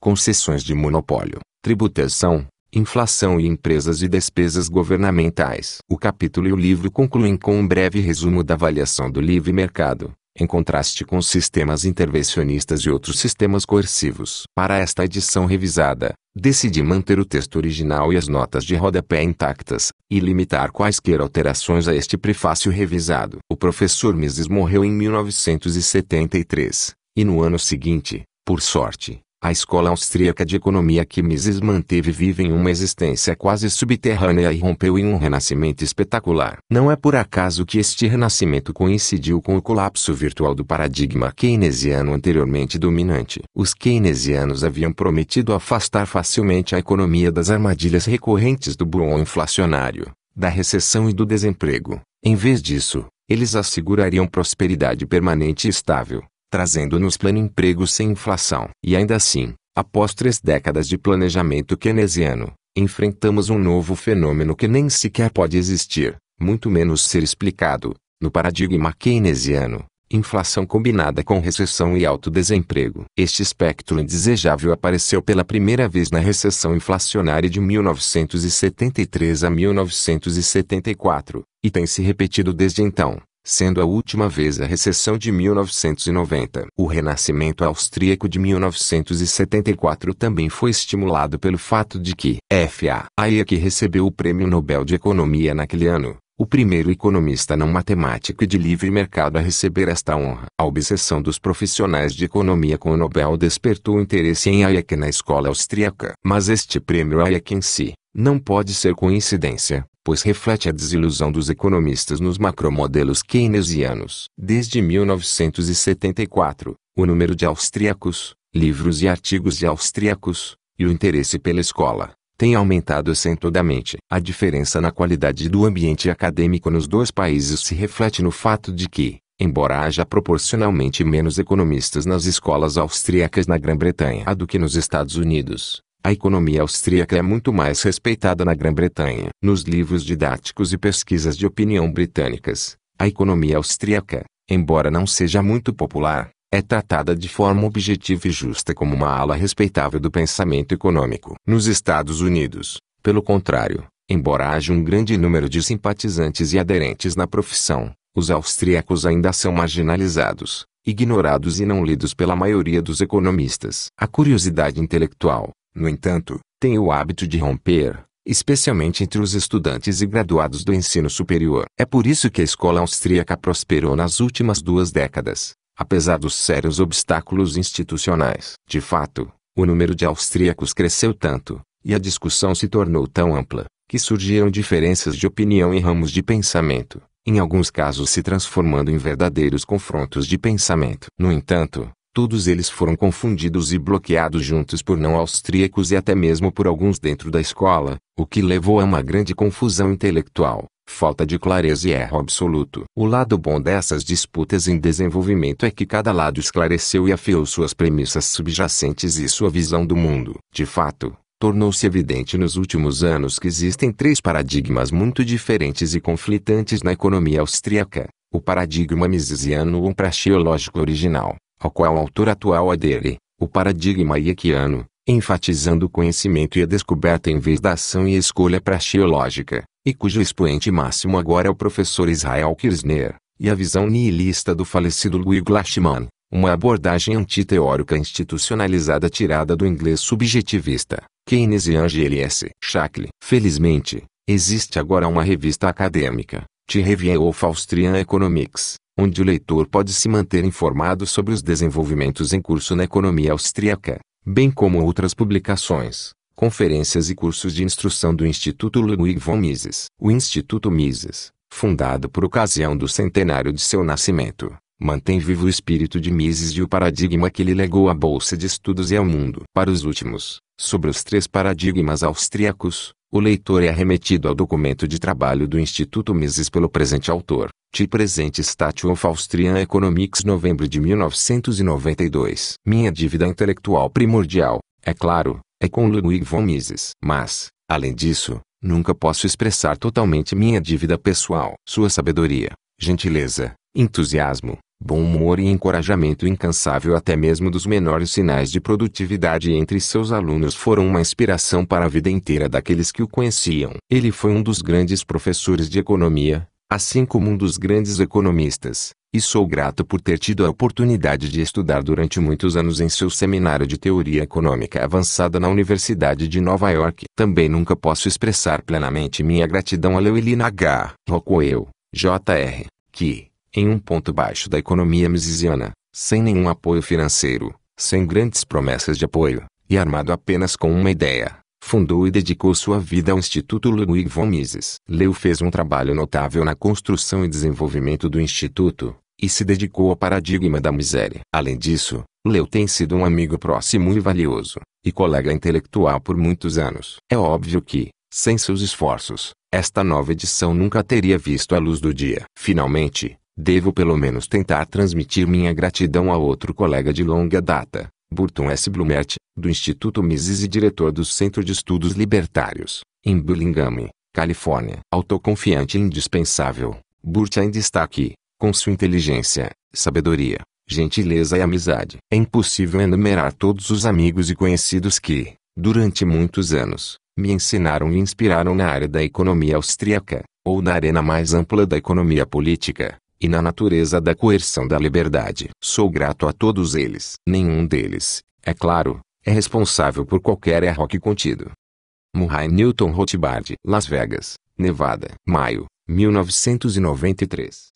concessões de monopólio, tributação, inflação e empresas e despesas governamentais. O capítulo e o livro concluem com um breve resumo da avaliação do livre mercado, em contraste com sistemas intervencionistas e outros sistemas coercivos. Para esta edição revisada, decidi manter o texto original e as notas de rodapé intactas, e limitar quaisquer alterações a este prefácio revisado. O professor Mises morreu em 1973. E no ano seguinte, por sorte, a Escola Austríaca de Economia que Mises manteve viva em uma existência quase subterrânea e rompeu em um renascimento espetacular. Não é por acaso que este renascimento coincidiu com o colapso virtual do paradigma keynesiano anteriormente dominante. Os keynesianos haviam prometido afastar facilmente a economia das armadilhas recorrentes do boom inflacionário, da recessão e do desemprego. Em vez disso, eles assegurariam prosperidade permanente e estável trazendo-nos pleno emprego sem inflação. E ainda assim, após três décadas de planejamento keynesiano, enfrentamos um novo fenômeno que nem sequer pode existir, muito menos ser explicado, no paradigma keynesiano. Inflação combinada com recessão e alto desemprego. Este espectro indesejável apareceu pela primeira vez na recessão inflacionária de 1973 a 1974, e tem se repetido desde então sendo a última vez a recessão de 1990. O renascimento austríaco de 1974 também foi estimulado pelo fato de que F.A. Hayek recebeu o Prêmio Nobel de Economia naquele ano, o primeiro economista não matemático e de livre mercado a receber esta honra. A obsessão dos profissionais de economia com o Nobel despertou interesse em Hayek na escola austríaca. Mas este prêmio Hayek em si, não pode ser coincidência pois reflete a desilusão dos economistas nos macromodelos keynesianos. Desde 1974, o número de austríacos, livros e artigos de austríacos, e o interesse pela escola, tem aumentado acentuadamente. A diferença na qualidade do ambiente acadêmico nos dois países se reflete no fato de que, embora haja proporcionalmente menos economistas nas escolas austríacas na Grã-Bretanha do que nos Estados Unidos, a economia austríaca é muito mais respeitada na Grã-Bretanha. Nos livros didáticos e pesquisas de opinião britânicas, a economia austríaca, embora não seja muito popular, é tratada de forma objetiva e justa como uma ala respeitável do pensamento econômico. Nos Estados Unidos, pelo contrário, embora haja um grande número de simpatizantes e aderentes na profissão, os austríacos ainda são marginalizados, ignorados e não lidos pela maioria dos economistas. A curiosidade intelectual, no entanto, tem o hábito de romper, especialmente entre os estudantes e graduados do ensino superior. É por isso que a escola austríaca prosperou nas últimas duas décadas, apesar dos sérios obstáculos institucionais. De fato, o número de austríacos cresceu tanto, e a discussão se tornou tão ampla, que surgiram diferenças de opinião e ramos de pensamento, em alguns casos se transformando em verdadeiros confrontos de pensamento. No entanto, Todos eles foram confundidos e bloqueados juntos por não austríacos e até mesmo por alguns dentro da escola, o que levou a uma grande confusão intelectual, falta de clareza e erro absoluto. O lado bom dessas disputas em desenvolvimento é que cada lado esclareceu e afiou suas premissas subjacentes e sua visão do mundo. De fato, tornou-se evidente nos últimos anos que existem três paradigmas muito diferentes e conflitantes na economia austríaca: o paradigma misesiano ou praxeológico original, ao qual o autor atual adere, o paradigma iekiano, enfatizando o conhecimento e a descoberta em vez da ação e escolha praxeológica, e cujo expoente máximo agora é o professor Israel Kirchner, e a visão nihilista do falecido Louis Glashman, uma abordagem antiteórica institucionalizada tirada do inglês subjetivista, Keynesian GLS. Shackley. Felizmente, existe agora uma revista acadêmica, The Review of Austrian Economics, onde o leitor pode se manter informado sobre os desenvolvimentos em curso na economia austríaca, bem como outras publicações, conferências e cursos de instrução do Instituto Ludwig von Mises. O Instituto Mises, fundado por ocasião do centenário de seu nascimento, mantém vivo o espírito de Mises e o paradigma que ele legou à Bolsa de Estudos e ao mundo. Para os últimos, sobre os três paradigmas austríacos, o leitor é arremetido ao documento de trabalho do Instituto Mises pelo presente autor, Ti presente Statue of Austrian Economics novembro de 1992. Minha dívida intelectual primordial, é claro, é com Ludwig von Mises. Mas, além disso, nunca posso expressar totalmente minha dívida pessoal. Sua sabedoria, gentileza, entusiasmo, bom humor e encorajamento incansável até mesmo dos menores sinais de produtividade entre seus alunos foram uma inspiração para a vida inteira daqueles que o conheciam. Ele foi um dos grandes professores de economia, assim como um dos grandes economistas, e sou grato por ter tido a oportunidade de estudar durante muitos anos em seu seminário de teoria econômica avançada na Universidade de Nova York. Também nunca posso expressar plenamente minha gratidão a Llewellyn H. Rockwell, Jr., que, em um ponto baixo da economia misesiana, sem nenhum apoio financeiro, sem grandes promessas de apoio, e armado apenas com uma ideia, fundou e dedicou sua vida ao Instituto Ludwig von Mises. Leu fez um trabalho notável na construção e desenvolvimento do Instituto, e se dedicou ao paradigma da miséria. Além disso, Leu tem sido um amigo próximo e valioso, e colega intelectual por muitos anos. É óbvio que, sem seus esforços, esta nova edição nunca teria visto a luz do dia. Finalmente, devo pelo menos tentar transmitir minha gratidão a outro colega de longa data, Burton S. Blumert, do Instituto Mises e diretor do Centro de Estudos Libertários, em Burlingame, Califórnia. Autoconfiante e indispensável, Burt ainda está aqui, com sua inteligência, sabedoria, gentileza e amizade. É impossível enumerar todos os amigos e conhecidos que, durante muitos anos, me ensinaram e inspiraram na área da economia austríaca, ou na arena mais ampla da economia política, e na natureza da coerção da liberdade. Sou grato a todos eles. Nenhum deles, é claro, é responsável por qualquer erro aqui contido. Murray Newton Rothbard, Las Vegas, Nevada, maio 1993.